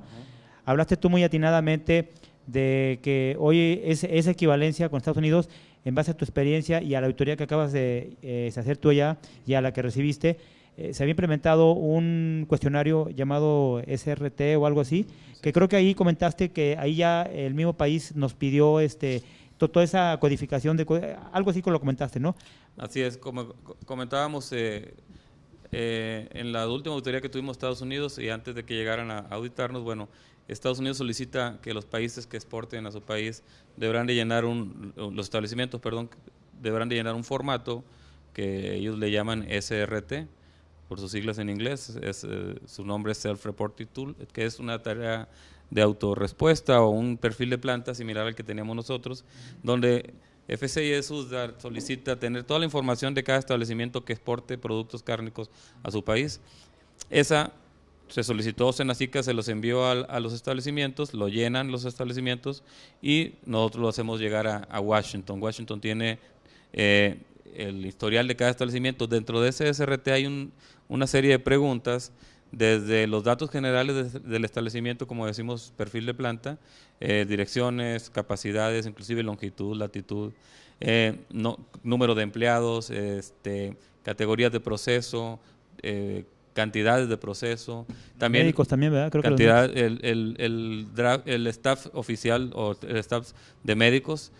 hablaste tú muy atinadamente de que hoy es, esa equivalencia con Estados Unidos, en base a tu experiencia y a la auditoría que acabas de eh, hacer tú allá y a la que recibiste, eh, se había implementado un cuestionario llamado SRT o algo así, que creo que ahí comentaste que ahí ya el mismo país nos pidió este toda esa codificación de algo así como lo comentaste, ¿no? Así es, como comentábamos eh, eh, en la última auditoría que tuvimos Estados Unidos y antes de que llegaran a auditarnos, bueno, Estados Unidos solicita que los países que exporten a su país deberán de llenar un los establecimientos, perdón, deberán de llenar un formato que ellos le llaman SRT, por sus siglas en inglés, es, eh, su nombre es Self-Reported Tool, que es una tarea de autorrespuesta o un perfil de planta similar al que teníamos nosotros, donde FCI solicita tener toda la información de cada establecimiento que exporte productos cárnicos a su país. Esa se solicitó Senacica, se los envió a, los establecimientos, lo llenan los establecimientos y nosotros lo hacemos llegar a, Washington. Washington tiene eh, el historial de cada establecimiento. Dentro de ese SRT hay un, una serie de preguntas desde los datos generales del establecimiento, como decimos, perfil de planta, eh, direcciones, capacidades, inclusive longitud, latitud, eh, número de empleados, este, categorías de proceso, eh, cantidades de proceso. También, Médicos también, ¿verdad? Creo que el, el, el, staff oficial o el staff de médicos,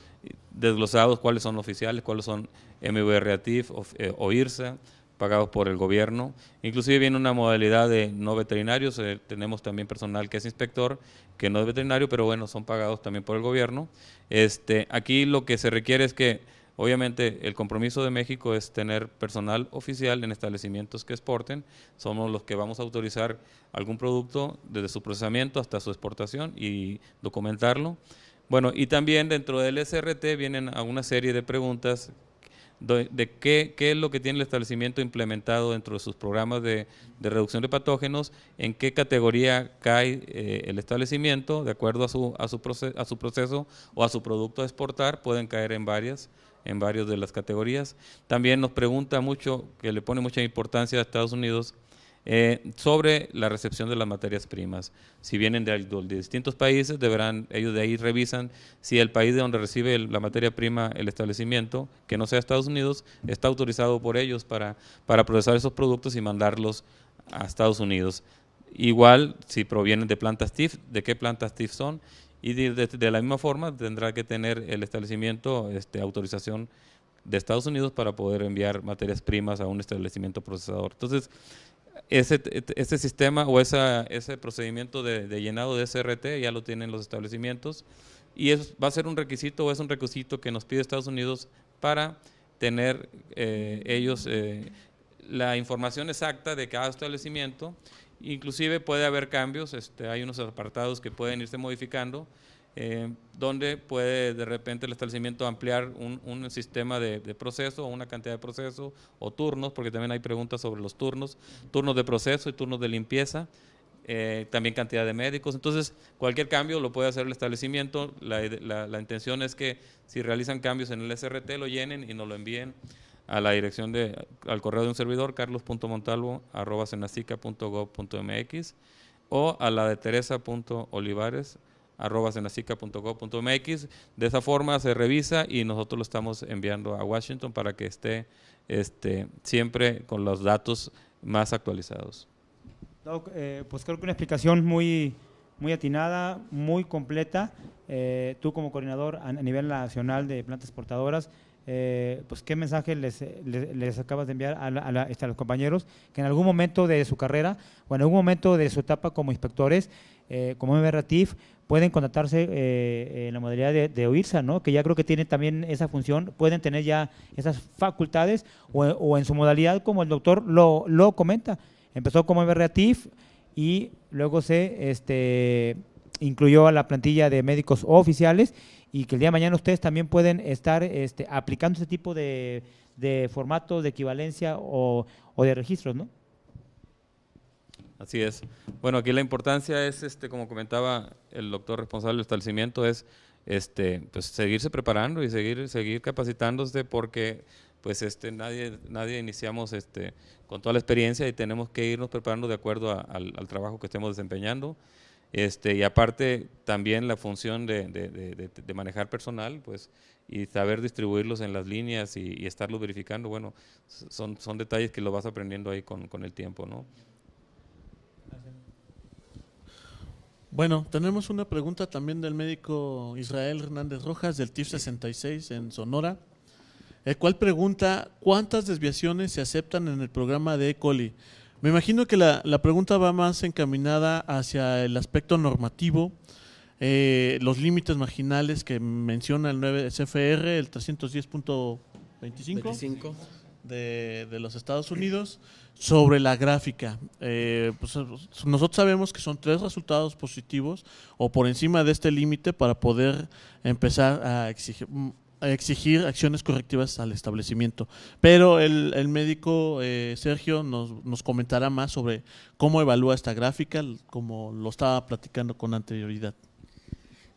desglosados cuáles son oficiales, cuáles son MVR-ATIF o IRSA pagados por el gobierno. Inclusive viene una modalidad de no veterinarios, eh, tenemos también personal que es inspector, que no es veterinario, pero bueno, son pagados también por el gobierno. Este, aquí lo que se requiere es que, obviamente, el compromiso de México es tener personal oficial en establecimientos que exporten. Somos los que vamos a autorizar algún producto desde su procesamiento hasta su exportación y documentarlo. Bueno, y también dentro del SRT vienen a una serie de preguntas de, qué, es lo que tiene el establecimiento implementado dentro de sus programas de, reducción de patógenos, en qué categoría cae eh, el establecimiento, de acuerdo a su, a, su a su proceso o a su producto a exportar, pueden caer en varias en varias de las categorías. También nos pregunta mucho, que le pone mucha importancia a Estados Unidos, eh, sobre la recepción de las materias primas. Si vienen de, distintos países, deberán, ellos de ahí revisan si el país de donde recibe la materia prima el establecimiento, que no sea Estados Unidos, está autorizado por ellos para, para procesar esos productos y mandarlos a Estados Unidos. Igual, si provienen de plantas TIF, de qué plantas TIF son, y de, la misma forma tendrá que tener el establecimiento este, autorización de Estados Unidos para poder enviar materias primas a un establecimiento procesador. Entonces, ese, e, ese sistema o ese procedimiento de, llenado de SRT ya lo tienen los establecimientos y va a ser un requisito o es un requisito que nos pide Estados Unidos para tener eh, ellos eh, la información exacta de cada establecimiento. Inclusive puede haber cambios, este, hay unos apartados que pueden irse modificando eh, donde puede de repente el establecimiento ampliar un, sistema de, proceso o una cantidad de procesos o turnos, porque también hay preguntas sobre los turnos, turnos de proceso y turnos de limpieza, eh, también cantidad de médicos. Entonces, cualquier cambio lo puede hacer el establecimiento. La, intención es que si realizan cambios en el SRT, lo llenen y nos lo envíen a la dirección de, al correo de un servidor, carlos.montalvo.gov.mx o a la de teresa.olivares.com arroba De esa forma se revisa y nosotros lo estamos enviando a Washington para que esté este, siempre con los datos más actualizados. Eh, pues creo que una explicación muy, muy atinada, muy completa. Eh, tú como coordinador a, a nivel nacional de plantas exportadoras, eh, pues qué mensaje eh, les, les, acabas de enviar este, a, los compañeros que en algún momento de su carrera o en algún momento de su etapa como inspectores, eh, como MRATIF, pueden contactarse en la modalidad de, de OIRSA, ¿no? que ya creo que tienen también esa función, pueden tener ya esas facultades o, en su modalidad como el doctor lo, comenta. Empezó como MRATIF y luego se este, incluyó a la plantilla de médicos oficiales y que el día de mañana ustedes también pueden estar este, aplicando este tipo de, de de equivalencia o, de registros, ¿no? Así es. Bueno, aquí la importancia es, este, como comentaba el doctor responsable del establecimiento, es este, pues, seguirse preparando y seguir, seguir capacitándose porque pues este, nadie, nadie iniciamos este, con toda la experiencia y tenemos que irnos preparando de acuerdo al trabajo que estemos desempeñando. Este, y aparte también la función de, manejar personal, pues, y saber distribuirlos en las líneas y, estarlos verificando, bueno, son, detalles que lo vas aprendiendo ahí con, el tiempo, ¿no? Bueno, tenemos una pregunta también del médico Israel Hernández Rojas del TIF 66 en Sonora, el cual pregunta cuántas desviaciones se aceptan en el programa de E. coli me imagino que la, pregunta va más encaminada hacia el aspecto normativo, eh, los límites marginales que menciona el 9 CFR, el 310.25 de, de, los Estados Unidos, sobre la gráfica. Eh, pues, nosotros sabemos que son tres resultados positivos o por encima de este límite para poder empezar a exigir exigir acciones correctivas al establecimiento. Pero el, médico eh, Sergio nos, nos, comentará más sobre cómo evalúa esta gráfica, como lo estaba platicando con anterioridad.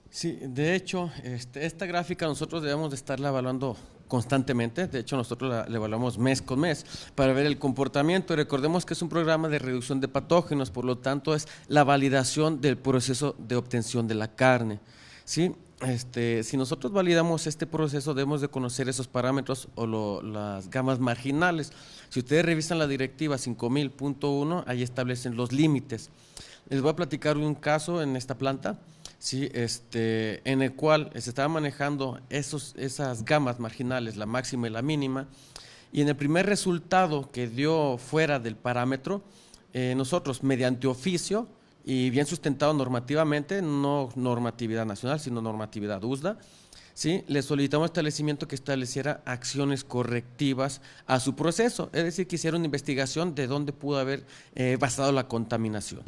Sí, de hecho, este, esta gráfica nosotros debemos de estarla evaluando constantemente, de hecho nosotros la, la, evaluamos mes con mes para ver el comportamiento. Recordemos que es un programa de reducción de patógenos, por lo tanto es la validación del proceso de obtención de la carne. ¿sí? Este, si nosotros validamos este proceso, debemos de conocer esos parámetros o las gamas marginales. Si ustedes revisan la directiva 5000.1, ahí establecen los límites. Les voy a platicar un caso en esta planta, ¿sí? Este, en el cual se estaban manejando esas gamas marginales, la máxima y la mínima, y en el primer resultado que dio fuera del parámetro, eh, nosotros mediante oficio, y bien sustentado normativamente, no normatividad nacional, sino normatividad USDA. ¿sí? Le solicitamos al establecimiento que estableciera acciones correctivas a su proceso, es decir, que hiciera una investigación de dónde pudo haber eh, basado la contaminación.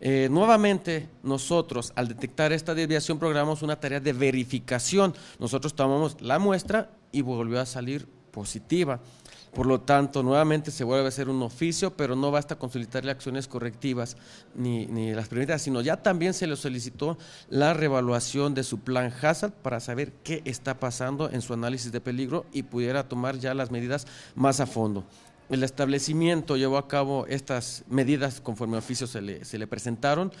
Eh, nuevamente, nosotros al detectar esta desviación programamos una tarea de verificación. Nosotros tomamos la muestra y volvió a salir positiva. Por lo tanto, nuevamente se vuelve a hacer un oficio, pero no basta con solicitarle acciones correctivas ni, las primeras, sino ya también se le solicitó la revaluación de su plan Hazard para saber qué está pasando en su análisis de peligro y pudiera tomar ya las medidas más a fondo. El establecimiento llevó a cabo estas medidas conforme oficios oficio se le, se le presentaron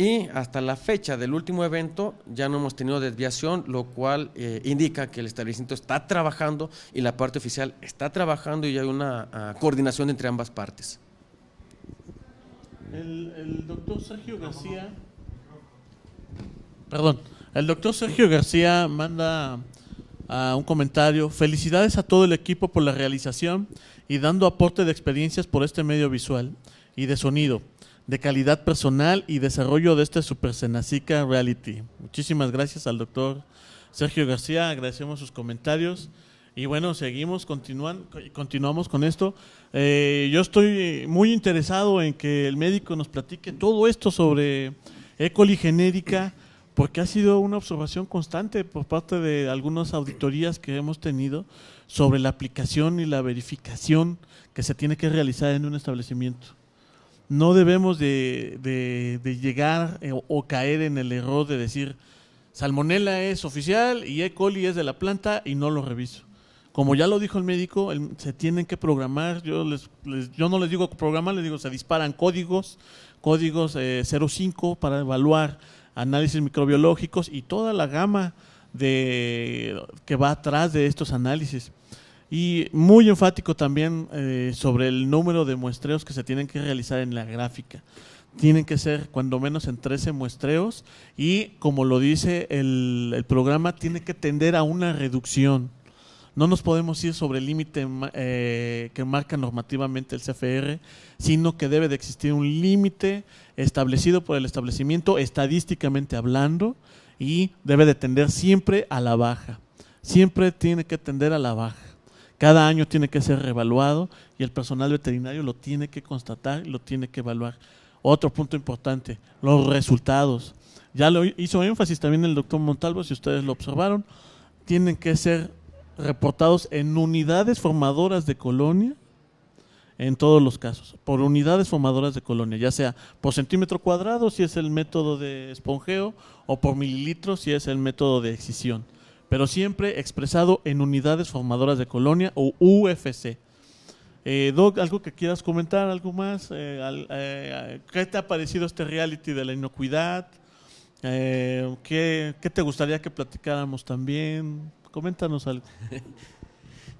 y hasta la fecha del último evento ya no hemos tenido desviación, lo cual eh, indica que el establecimiento está trabajando y la parte oficial está trabajando y hay una ah, coordinación entre ambas partes. El, doctor Sergio García. Perdón, el doctor Sergio García manda un comentario. Felicidades a todo el equipo por la realización y dando aporte de experiencias por este medio visual y de sonido de calidad personal y desarrollo de este Super Senacica Reality. Muchísimas gracias al doctor Sergio García, agradecemos sus comentarios. Y bueno, seguimos, continuamos con esto. Eh, yo estoy muy interesado en que el médico nos platique todo esto sobre E. genérica, porque ha sido una observación constante por parte de algunas auditorías que hemos tenido sobre la aplicación y la verificación que se tiene que realizar en un establecimiento no debemos de, de, llegar eh, o caer en el error de decir, salmonella es oficial y E. coli es de la planta y no lo reviso. Como ya lo dijo el médico, se tienen que programar, yo, no les digo programar, les digo, se disparan códigos, códigos 05 eh, para evaluar análisis microbiológicos y toda la gama de, que va atrás de estos análisis. Y muy enfático también eh, sobre el número de muestreos que se tienen que realizar en la gráfica. Tienen que ser cuando menos en 13 muestreos y, como lo dice el, programa, tiene que tender a una reducción. No nos podemos ir sobre el límite eh, que marca normativamente el CFR, sino que debe de existir un límite establecido por el establecimiento estadísticamente hablando y debe de tender siempre a la baja. Siempre tiene que tender a la baja. Cada año tiene que ser revaluado y el personal veterinario lo tiene que constatar, lo tiene que evaluar. Otro punto importante, los resultados. Ya lo hizo énfasis también el doctor Montalvo, si ustedes lo observaron, tienen que ser reportados en unidades formadoras de colonia en todos los casos, por unidades formadoras de colonia, ya sea por centímetro cuadrado si es el método de esponjeo o por mililitro, si es el método de excisión pero siempre expresado en unidades formadoras de colonia o UFC. Eh, Doc, ¿algo que quieras comentar? ¿Algo más? Eh, eh, ¿Qué te ha parecido este reality de la inocuidad? Eh, ¿qué, te gustaría que platicáramos también? Coméntanos algo.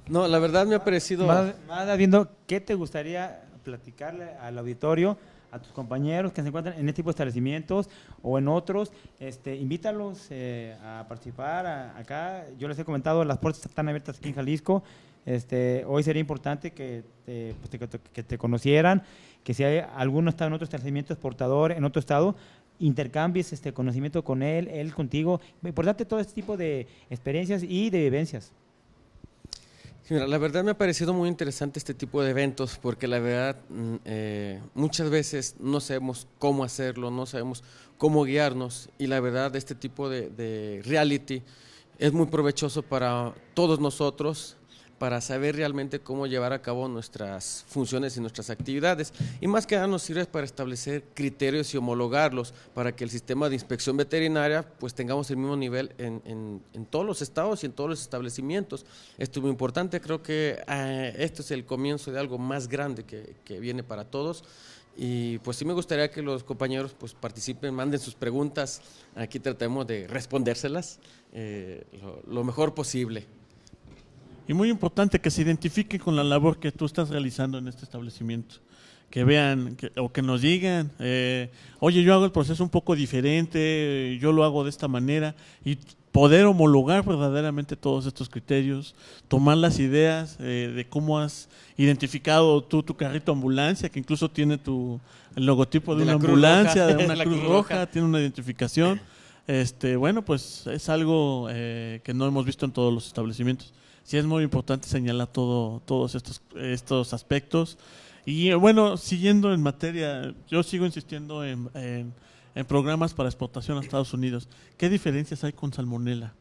No, la verdad me ha parecido... Más, viendo qué te gustaría platicarle al auditorio a tus compañeros que se encuentran en este tipo de establecimientos o en otros, este, invítalos eh, a participar acá. Yo les he comentado, las puertas están abiertas aquí en Jalisco. Este, hoy sería importante que te, pues, te conocieran, que si hay alguno está en otro establecimiento exportador, en otro estado, intercambies este conocimiento con él, él contigo. Importante todo este tipo de experiencias y de vivencias la verdad me ha parecido muy interesante este tipo de eventos porque la verdad mm, eh, muchas veces no sabemos cómo hacerlo, no sabemos cómo guiarnos y la verdad este tipo de reality es muy provechoso para todos nosotros, para saber realmente cómo llevar a cabo nuestras funciones y nuestras actividades. Y más que nada nos sirve para establecer criterios y homologarlos para que el sistema de inspección veterinaria pues tengamos el mismo nivel en, todos los estados y en todos los establecimientos. Esto es muy importante, creo que eh, esto es el comienzo de algo más grande que, viene para todos. Y pues sí me gustaría que los compañeros pues participen, manden sus preguntas, aquí tratemos de respondérselas eh, lo mejor posible. Y muy importante que se identifique con la labor que tú estás realizando en este establecimiento. Que vean o que nos digan, eh, oye, yo hago el proceso un poco diferente, yo lo hago de esta manera, y poder homologar verdaderamente todos estos criterios, tomar las ideas eh, de cómo has identificado tú tu carrito ambulancia, que incluso tiene tu, logotipo de, una ambulancia, de una cruz, roja, tiene una identificación. Este, bueno, pues es algo eh, que no hemos visto en todos los establecimientos sí es muy importante señalar todo, todos estos, estos aspectos. Y eh, bueno, siguiendo en materia, yo sigo insistiendo en, programas para exportación a Estados Unidos. ¿Qué diferencias hay con Salmonella?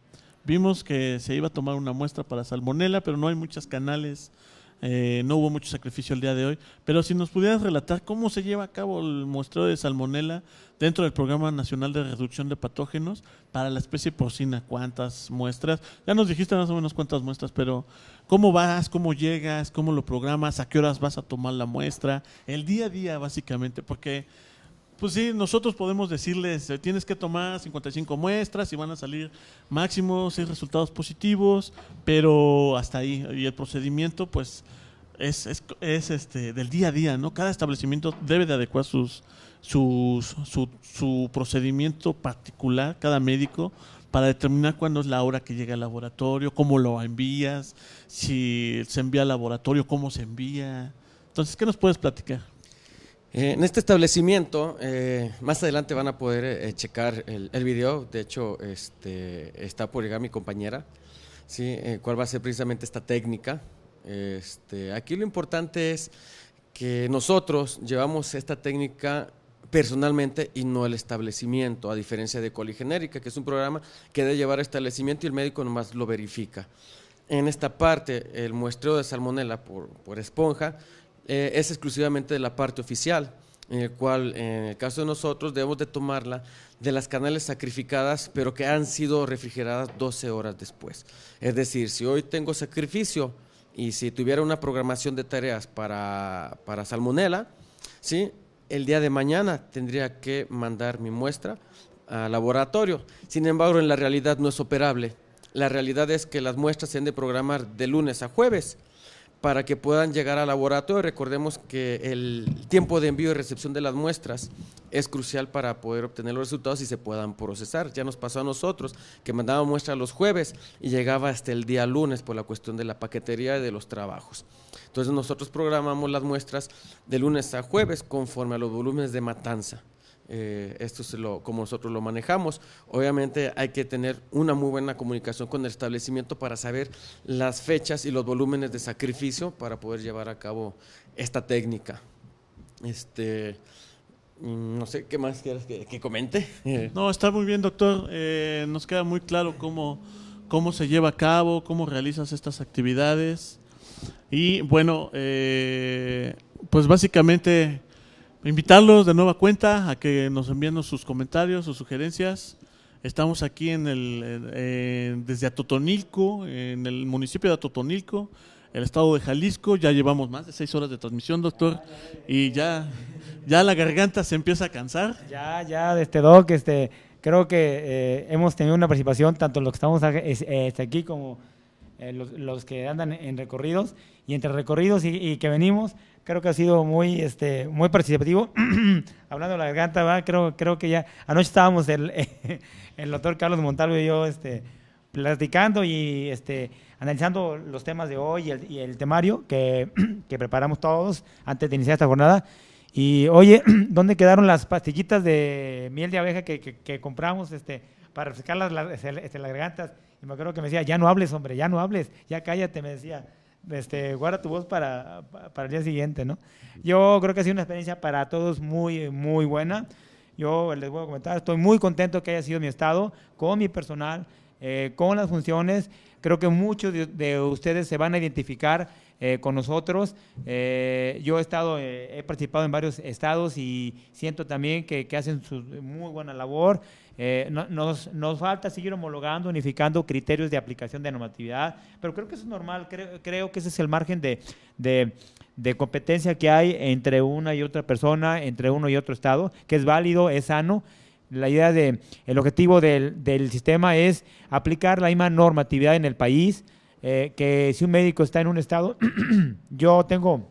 Vimos que se iba a tomar una muestra para Salmonella, pero no hay muchos canales eh, no hubo mucho sacrificio el día de hoy, pero si nos pudieras relatar cómo se lleva a cabo el muestreo de salmonela dentro del Programa Nacional de Reducción de Patógenos para la especie porcina, cuántas muestras, ya nos dijiste más o menos cuántas muestras, pero cómo vas, cómo llegas, cómo lo programas, a qué horas vas a tomar la muestra, el día a día básicamente, porque pues sí, nosotros podemos decirles, eh, tienes que tomar 55 muestras y van a salir máximo 6 resultados positivos, pero hasta ahí. Y el procedimiento, pues, es, este, del día a día, ¿no? Cada establecimiento debe de adecuar sus, sus, su, su procedimiento particular, cada médico, para determinar cuándo es la hora que llega al laboratorio, cómo lo envías, si se envía al laboratorio, cómo se envía. Entonces, ¿qué nos puedes platicar? Eh, en este establecimiento, eh, más adelante van a poder eh, checar el, video, de hecho este, está por llegar mi compañera, cuál va a ser precisamente esta técnica. Este, aquí lo importante es que nosotros llevamos esta técnica personalmente y no el establecimiento, a diferencia de Coligenérica, que es un programa que debe llevar al establecimiento y el médico nomás lo verifica. En esta parte, el muestreo de salmonela por esponja eh, es exclusivamente de la parte oficial, en el cual, en el caso de nosotros, debemos de tomarla de las canales sacrificadas, pero que han sido refrigeradas 12 horas después. Es decir, si hoy tengo sacrificio y si tuviera una programación de tareas para, para salmonela, ¿sí? el día de mañana tendría que mandar mi muestra al laboratorio. Sin embargo, en la realidad no es operable. La realidad es que las muestras se han de programar de lunes a jueves para que puedan llegar al laboratorio. Recordemos que el tiempo de envío y recepción de las muestras es crucial para poder obtener los resultados y se puedan procesar. Ya nos pasó a nosotros que mandaba muestras los jueves y llegaba hasta el día lunes por la cuestión de la paquetería y de los trabajos. Entonces nosotros programamos las muestras de lunes a jueves conforme a los volúmenes de matanza. Eh, esto es lo, como nosotros lo manejamos. Obviamente hay que tener una muy buena comunicación con el establecimiento para saber las fechas y los volúmenes de sacrificio para poder llevar a cabo esta técnica. Este, mm, no sé, ¿qué más quieres que, que comente? No, está muy bien, doctor. Eh, nos queda muy claro cómo, cómo se lleva a cabo, cómo realizas estas actividades. Y bueno, eh, pues básicamente Invitarlos de nueva cuenta a que nos envíen sus comentarios, sus sugerencias. Estamos aquí en el, eh, desde Atotonilco, en el municipio de Atotonilco, el estado de Jalisco. Ya llevamos más de seis horas de transmisión, doctor, y ya, ya la garganta se empieza a cansar. Ya, ya, este doc, este, creo que eh, hemos tenido una participación tanto los que estamos este, aquí como eh, los, que andan en recorridos y entre recorridos y, que venimos, creo que ha sido muy, este, muy participativo. Hablando de la garganta, ¿va? Creo, creo que ya anoche estábamos el, el doctor Carlos Montalvo y yo este, platicando y este, analizando los temas de hoy y el, temario que, que, preparamos todos antes de iniciar esta jornada. Y oye, ¿dónde quedaron las pastillitas de miel de abeja que, que compramos? Este, para refrescar este, este, las, gargantas. Y me acuerdo que me decía, ya no hables, hombre, ya no hables, ya cállate, me decía. Este, guarda tu voz para, para el día siguiente, ¿no? Yo creo que ha sido una experiencia para todos muy, muy buena. Yo les voy a comentar, estoy muy contento que haya sido mi estado, con mi personal, eh, con las funciones. Creo que muchos de ustedes se van a identificar eh, con nosotros. Eh, yo he estado, eh, he participado en varios estados y siento también que, hacen su muy buena labor. nos, falta seguir homologando, unificando criterios de aplicación de normatividad, pero creo que eso es normal, creo, que ese es el margen de, competencia que hay entre una y otra persona, entre uno y otro estado, que es válido, es sano la idea de, el objetivo del, del, sistema es aplicar la misma normatividad en el país, eh, que si un médico está en un estado, yo tengo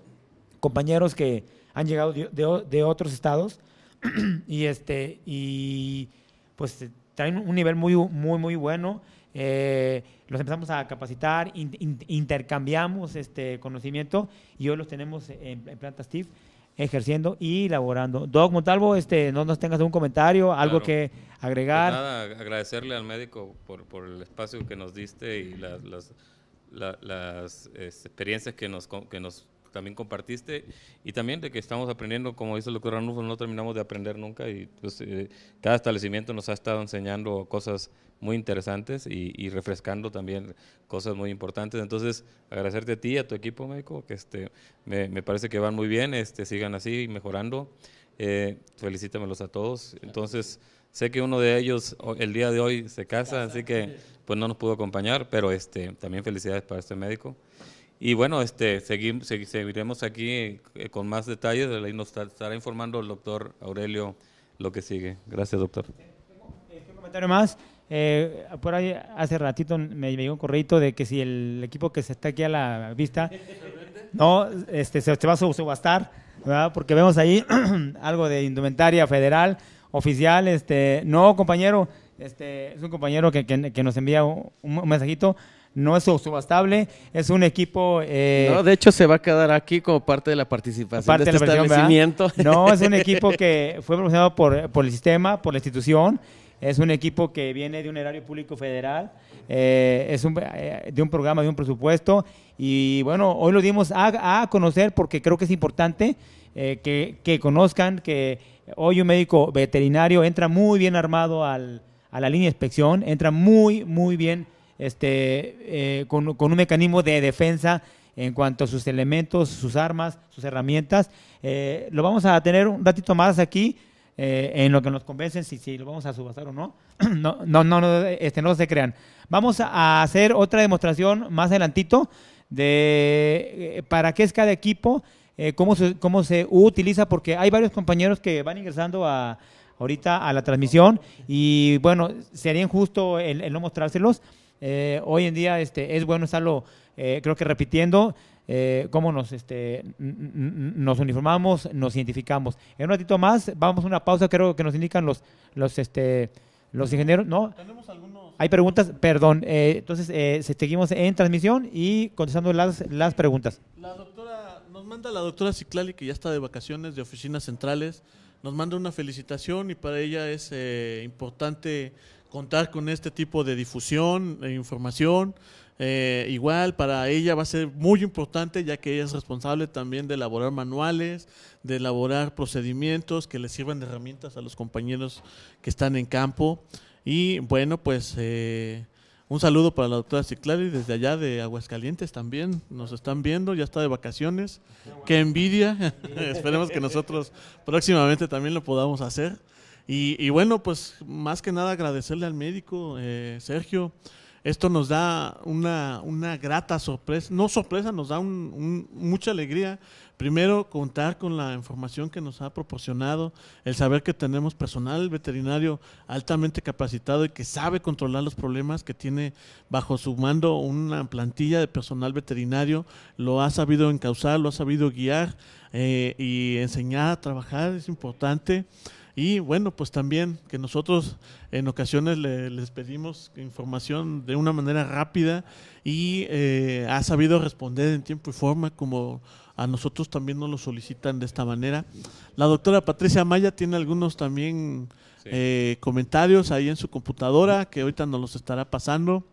compañeros que han llegado de, de, otros estados y este y pues traen un nivel muy muy muy bueno. Eh, los empezamos a capacitar, intercambiamos este conocimiento y hoy los tenemos en, plantas TIF ejerciendo y laborando. Doc Montalvo, este, no nos tengas algún comentario, algo que agregar. Pues nada, agradecerle al médico por, el espacio que nos diste y las las este, experiencias que nos, que nos también compartiste y también de que estamos aprendiendo, como dice el doctor Ranulfo, no terminamos de aprender nunca y pues, eh, cada establecimiento nos ha estado enseñando cosas muy interesantes y, refrescando también cosas muy importantes. Entonces, agradecerte a ti y a tu equipo médico, que este, me, me parece que van muy bien, este, sigan así mejorando. Eh, felicítamelos a todos. Entonces, sé que uno de ellos el día de hoy se casa, así que pues no nos pudo acompañar, pero este, también felicidades para este médico. Y bueno, este, seguiremos aquí eh, con más detalles. Ahí nos estará informando el doctor Aurelio lo que sigue. Gracias, doctor. Eh, eh, un comentario más. por ahí hace ratito me llegó un correito de que si el equipo que se está aquí a la vista ¿no? Este, se, va a subastar, Porque vemos ahí algo de indumentaria federal, oficial, este, no, compañero, este, es un compañero que, nos envía un, mensajito. No es subastable, es un equipo. Eh, de hecho se va a quedar aquí como parte de la participación parte de este establecimiento. No, es un equipo que fue proporcionado por, por el sistema, por la institución. Es un equipo que viene de un erario público federal. Eh, es eh, de un programa, de un presupuesto. Y bueno, hoy lo dimos a, conocer porque creo que es importante eh, que, conozcan que hoy un médico veterinario entra muy bien armado al, a la línea de inspección, entra muy, muy bien este, con, un mecanismo de defensa en cuanto a sus elementos, sus armas, sus herramientas. lo vamos a tener un ratito más aquí en lo que nos convencen si, si lo vamos a subastar o no. no, no, no, este, no se crean. Vamos a hacer otra demostración más adelantito de eh, para qué es cada equipo, eh, cómo, se, cómo se utiliza, porque hay varios compañeros que van ingresando a, ahorita a la transmisión y bueno, sería injusto el, no mostrárselos. Eh, hoy en día este, es bueno estarlo, eh, creo que repitiendo. cómo nos, este, nos uniformamos, nos identificamos. En un ratito más, vamos a una pausa, creo que nos indican los, los, este, los ingenieros, ¿no? ¿Tenemos algunos hay preguntas, perdón. Eh, entonces, eh, seguimos en transmisión y contestando las, las preguntas. La doctora, nos manda la doctora Ciclali, que ya está de vacaciones de oficinas centrales, nos manda una felicitación y para ella es eh, importante contar con este tipo de difusión e información. igual para ella va a ser muy importante ya que ella es responsable también de elaborar manuales, de elaborar procedimientos que le sirvan de herramientas a los compañeros que están en campo. Y bueno, pues eh, un saludo para la doctora Ciclari desde allá de Aguascalientes también. Nos están viendo, ya está de vacaciones. Qué envidia. Esperemos que nosotros próximamente también lo podamos hacer. Y, bueno, pues más que nada agradecerle al médico, eh, Sergio. Esto nos da una, una, grata sorpresa, no sorpresa, nos da mucha alegría Primero, contar con la información que nos ha proporcionado, el saber que tenemos personal veterinario altamente capacitado y que sabe controlar los problemas, que tiene bajo su mando una plantilla de personal veterinario, lo ha sabido encauzar, lo ha sabido guiar eh, y enseñar a trabajar, es importante. Y bueno, pues también que nosotros en ocasiones le, les pedimos información de una manera rápida y eh, ha sabido responder en tiempo y forma como a nosotros también nos lo solicitan de esta manera. La doctora Patricia Maya tiene algunos también eh, comentarios ahí en su computadora que ahorita nos los estará pasando.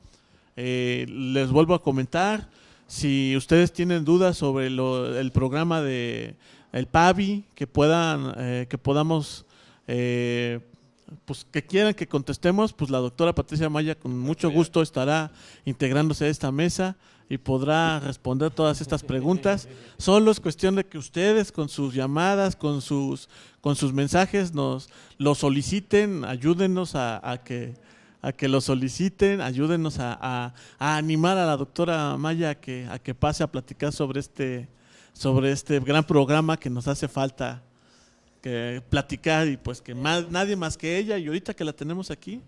Eh, les vuelvo a comentar, si ustedes tienen dudas sobre el programa de el PAVI, que puedan, eh, que podamos pues que quieran que contestemos, pues la doctora Patricia Maya con mucho gusto estará integrándose a esta mesa y podrá responder todas estas preguntas. Solo es cuestión de que ustedes con sus llamadas, con sus, con sus mensajes nos lo soliciten, ayúdenos a, que a que lo soliciten, ayúdenos a, animar a la doctora Maya a que, a que pase a platicar sobre este, sobre este gran programa que nos hace falta que platicar y pues que más, nadie más que ella y ahorita que la tenemos aquí.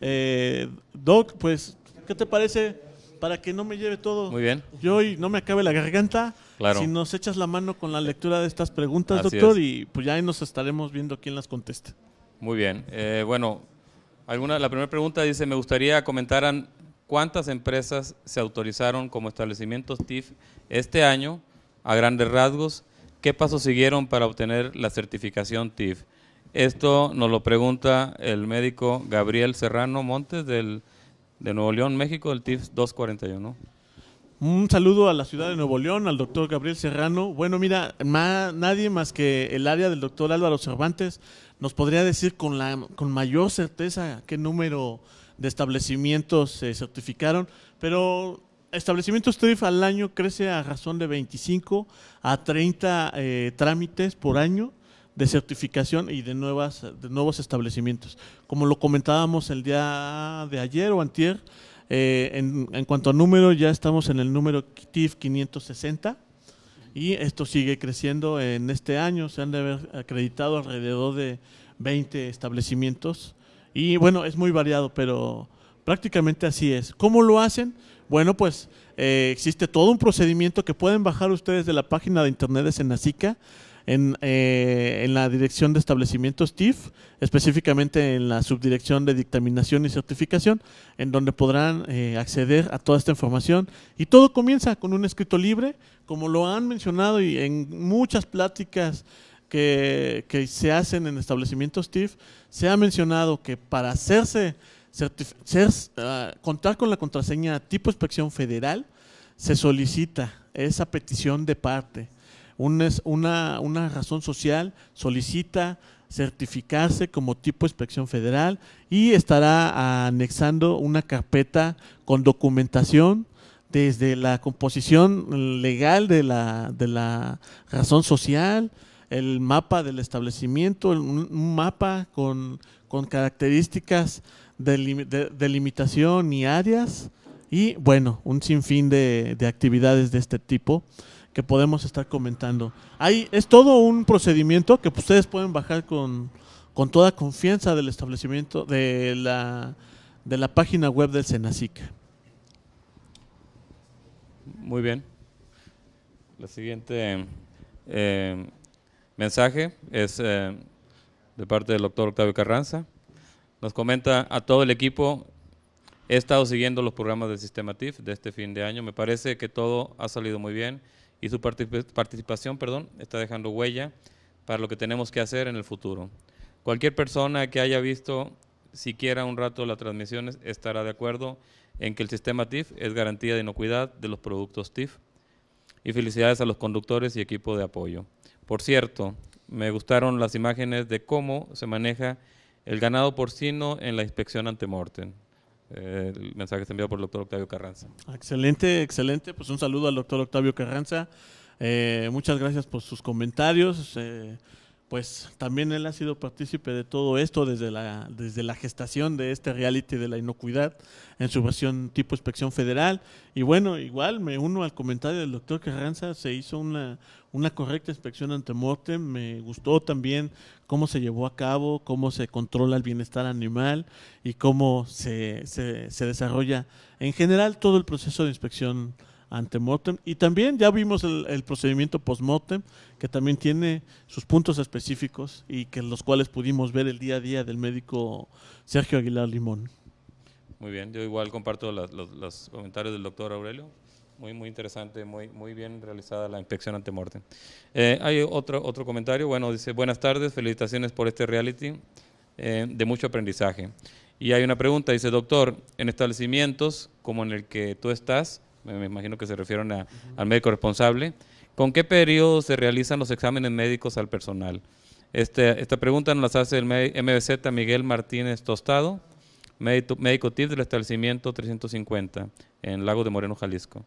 Eh, Doc, pues, ¿qué te parece? para que no me lleve todo. Muy bien. Yo hoy no me acabe la garganta. Claro. Si nos echas la mano con la lectura de estas preguntas, doctor, y pues ya ahí nos estaremos viendo quién las contesta. Muy bien. Eh, bueno, alguna, la primera pregunta dice, me gustaría comentaran cuántas empresas se autorizaron como establecimientos TIF este año, a grandes rasgos, qué pasos siguieron para obtener la certificación TIF. Esto nos lo pregunta el médico Gabriel Serrano Montes del de Nuevo León, México, el TIF 241. Un saludo a la ciudad de Nuevo León, al doctor Gabriel Serrano. Bueno, mira, nadie más que el área del doctor Álvaro Cervantes nos podría decir con, la, con mayor certeza qué número de establecimientos se certificaron, pero establecimientos TRIF al año crece a razón de 25 a 30 eh, trámites por año de certificación y de, nuevas, de nuevos establecimientos. Como lo comentábamos el día de ayer o antier, eh, en, cuanto a número, ya estamos en el número TIF 560 y esto sigue creciendo en este año. Se han de haber acreditado alrededor de 20 establecimientos y bueno, es muy variado, pero prácticamente así es. ¿Cómo lo hacen? Bueno, pues eh, existe todo un procedimiento que pueden bajar ustedes de la página de internet de Senacica en, eh, en la Dirección de Establecimientos TIF, específicamente en la Subdirección de Dictaminación y Certificación, en donde podrán eh, acceder a toda esta información. Y todo comienza con un escrito libre, como lo han mencionado y en muchas pláticas que, se hacen en establecimientos TIF, se ha mencionado que para hacerse ah, contar con la contraseña tipo inspección federal, se solicita esa petición de parte una, razón social, solicita certificarse como tipo de inspección federal y estará anexando una carpeta con documentación desde la composición legal de la, de la razón social, el mapa del establecimiento, un mapa con, características de, limitación y áreas y bueno, un sinfín de actividades de este tipo que podemos estar comentando. Hay, es todo un procedimiento que pues, ustedes pueden bajar con, toda confianza del establecimiento de la, de la página web del Senacic. Muy bien. La siguiente eh, mensaje es eh, de parte del doctor Octavio Carranza. Nos comenta a todo el equipo, he estado siguiendo los programas del Sistema TIF de este fin de año, me parece que todo ha salido muy bien y su participación perdón, está dejando huella para lo que tenemos que hacer en el futuro. Cualquier persona que haya visto siquiera un rato las transmisiones estará de acuerdo en que el sistema TIF es garantía de inocuidad de los productos TIF. Y felicidades a los conductores y equipo de apoyo. Por cierto, me gustaron las imágenes de cómo se maneja el ganado porcino en la inspección ante mortem el mensaje está enviado por el doctor Octavio Carranza. Ah, excelente, excelente. Pues un saludo al doctor Octavio Carranza. Eh, muchas gracias por sus comentarios. Eh, pues también él ha sido partícipe de todo esto desde la, desde la gestación de este reality de la inocuidad en su versión tipo inspección federal. Y bueno, igual me uno al comentario del doctor Carranza, se hizo una, correcta inspección ante muerte, me gustó también cómo se llevó a cabo, cómo se controla el bienestar animal y cómo se, se, desarrolla en general todo el proceso de inspección ante mortem Y también ya vimos el, el procedimiento mortem, que también tiene sus puntos específicos y que los cuales pudimos ver el día a día del médico Sergio Aguilar Limón. Muy bien, yo igual comparto los comentarios del doctor Aurelio. Muy, interesante, muy, muy bien realizada la inspección ante morte. Eh, hay otro, otro comentario, bueno, dice, buenas tardes, felicitaciones por este reality eh, de mucho aprendizaje. Y hay una pregunta, dice, doctor, en establecimientos como en el que tú estás, me imagino que se refieren a, al médico responsable, ¿con qué periodo se realizan los exámenes médicos al personal? Este, esta pregunta nos la hace el MBZ Miguel Martínez Tostado, médico, médico del establecimiento 350 en Lago de Moreno, Jalisco.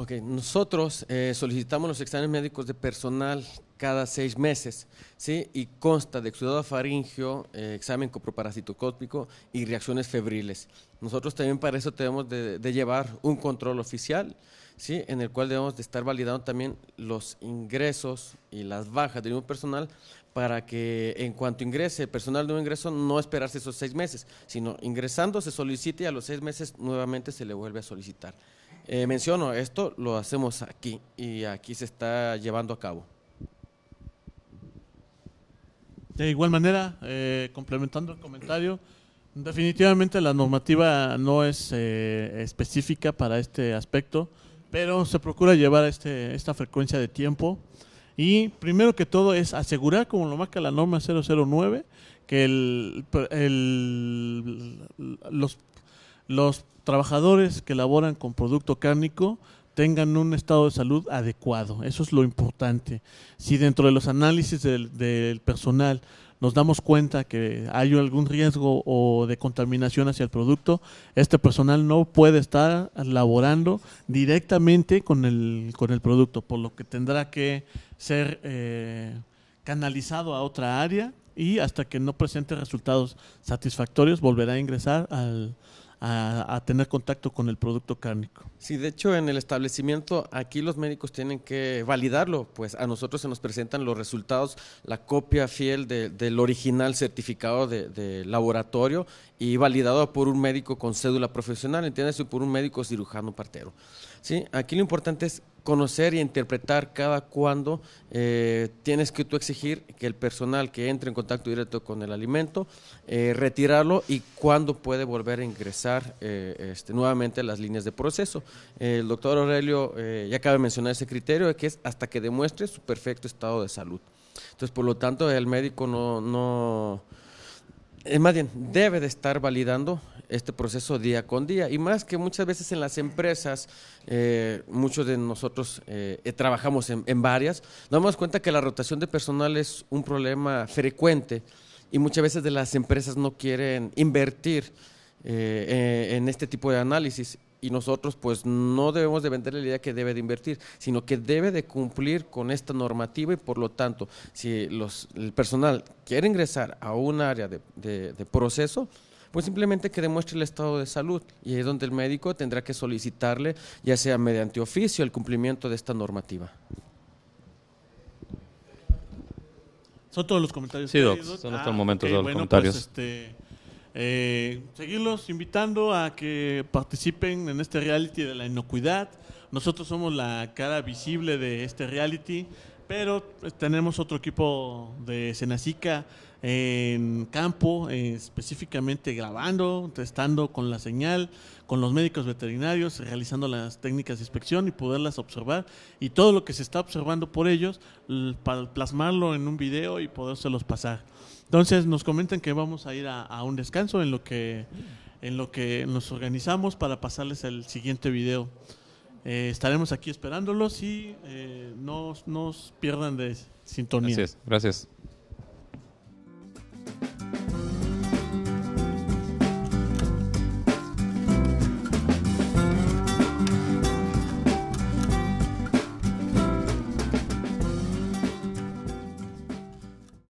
Ok, nosotros eh, solicitamos los exámenes médicos de personal cada seis meses, ¿sí? Y consta de exudado faringio, eh, examen coproparasitocópico y reacciones febriles. Nosotros también para eso debemos de, llevar un control oficial, ¿sí? En el cual debemos de estar validando también los ingresos y las bajas de un personal para que en cuanto ingrese el personal de un ingreso no esperarse esos seis meses, sino ingresando se solicite y a los seis meses nuevamente se le vuelve a solicitar. Eh, menciono, esto lo hacemos aquí y aquí se está llevando a cabo. De igual manera, eh, complementando el comentario, definitivamente la normativa no es eh, específica para este aspecto, pero se procura llevar este, esta frecuencia de tiempo. Y primero que todo es asegurar, como lo marca la norma 009, que los, los trabajadores que laboran con producto cárnico tengan un estado de salud adecuado. Eso es lo importante. Si dentro de los análisis del, personal nos damos cuenta que hay algún riesgo o de contaminación hacia el producto, este personal no puede estar laborando directamente con el, con el producto, por lo que tendrá que ser eh, canalizado a otra área y hasta que no presente resultados satisfactorios volverá a ingresar al, a, tener contacto con el producto cárnico. Sí, de hecho en el establecimiento aquí los médicos tienen que validarlo, pues a nosotros se nos presentan los resultados, la copia fiel del original certificado de, laboratorio y validado por un médico con cédula profesional, entiéndase, por un médico cirujano partero. ¿sí? Aquí lo importante es conocer y interpretar cada cuándo eh, tienes que tú exigir que el personal que entre en contacto directo con el alimento, eh, retirarlo y cuándo puede volver a ingresar eh, este, nuevamente las líneas de proceso. el doctor Aurelio eh, ya acaba de mencionar ese criterio, que es hasta que demuestre su perfecto estado de salud. Entonces, por lo tanto, el médico no, no es más bien, debe de estar validando este proceso día con día. Y más que muchas veces en las empresas, eh, muchos de nosotros eh, trabajamos en, varias, nos damos cuenta que la rotación de personal es un problema frecuente y muchas veces de las empresas no quieren invertir eh, en este tipo de análisis y nosotros pues no debemos de vender la idea que debe de invertir, sino que debe de cumplir con esta normativa y por lo tanto, si los, el personal quiere ingresar a un área de, de, proceso, pues simplemente que demuestre el estado de salud y es donde el médico tendrá que solicitarle, ya sea mediante oficio, el cumplimiento de esta normativa. Son todos los comentarios. Sí, Doc, son hasta el ah, momento todos los pues, comentarios. Este, eh, seguirlos invitando a que participen en este reality de la inocuidad. Nosotros somos la cara visible de este reality, pero pues, tenemos otro equipo de Senacica en campo, eh, específicamente grabando, testando con la señal, con los médicos veterinarios, realizando las técnicas de inspección y poderlas observar. Y todo lo que se está observando por ellos, para plasmarlo en un video y podérselos pasar. Entonces nos comentan que vamos a ir a, un descanso en lo que en lo que nos organizamos para pasarles el siguiente video. Eh, estaremos aquí esperándolos y eh, no nos pierdan de sintonía. gracias.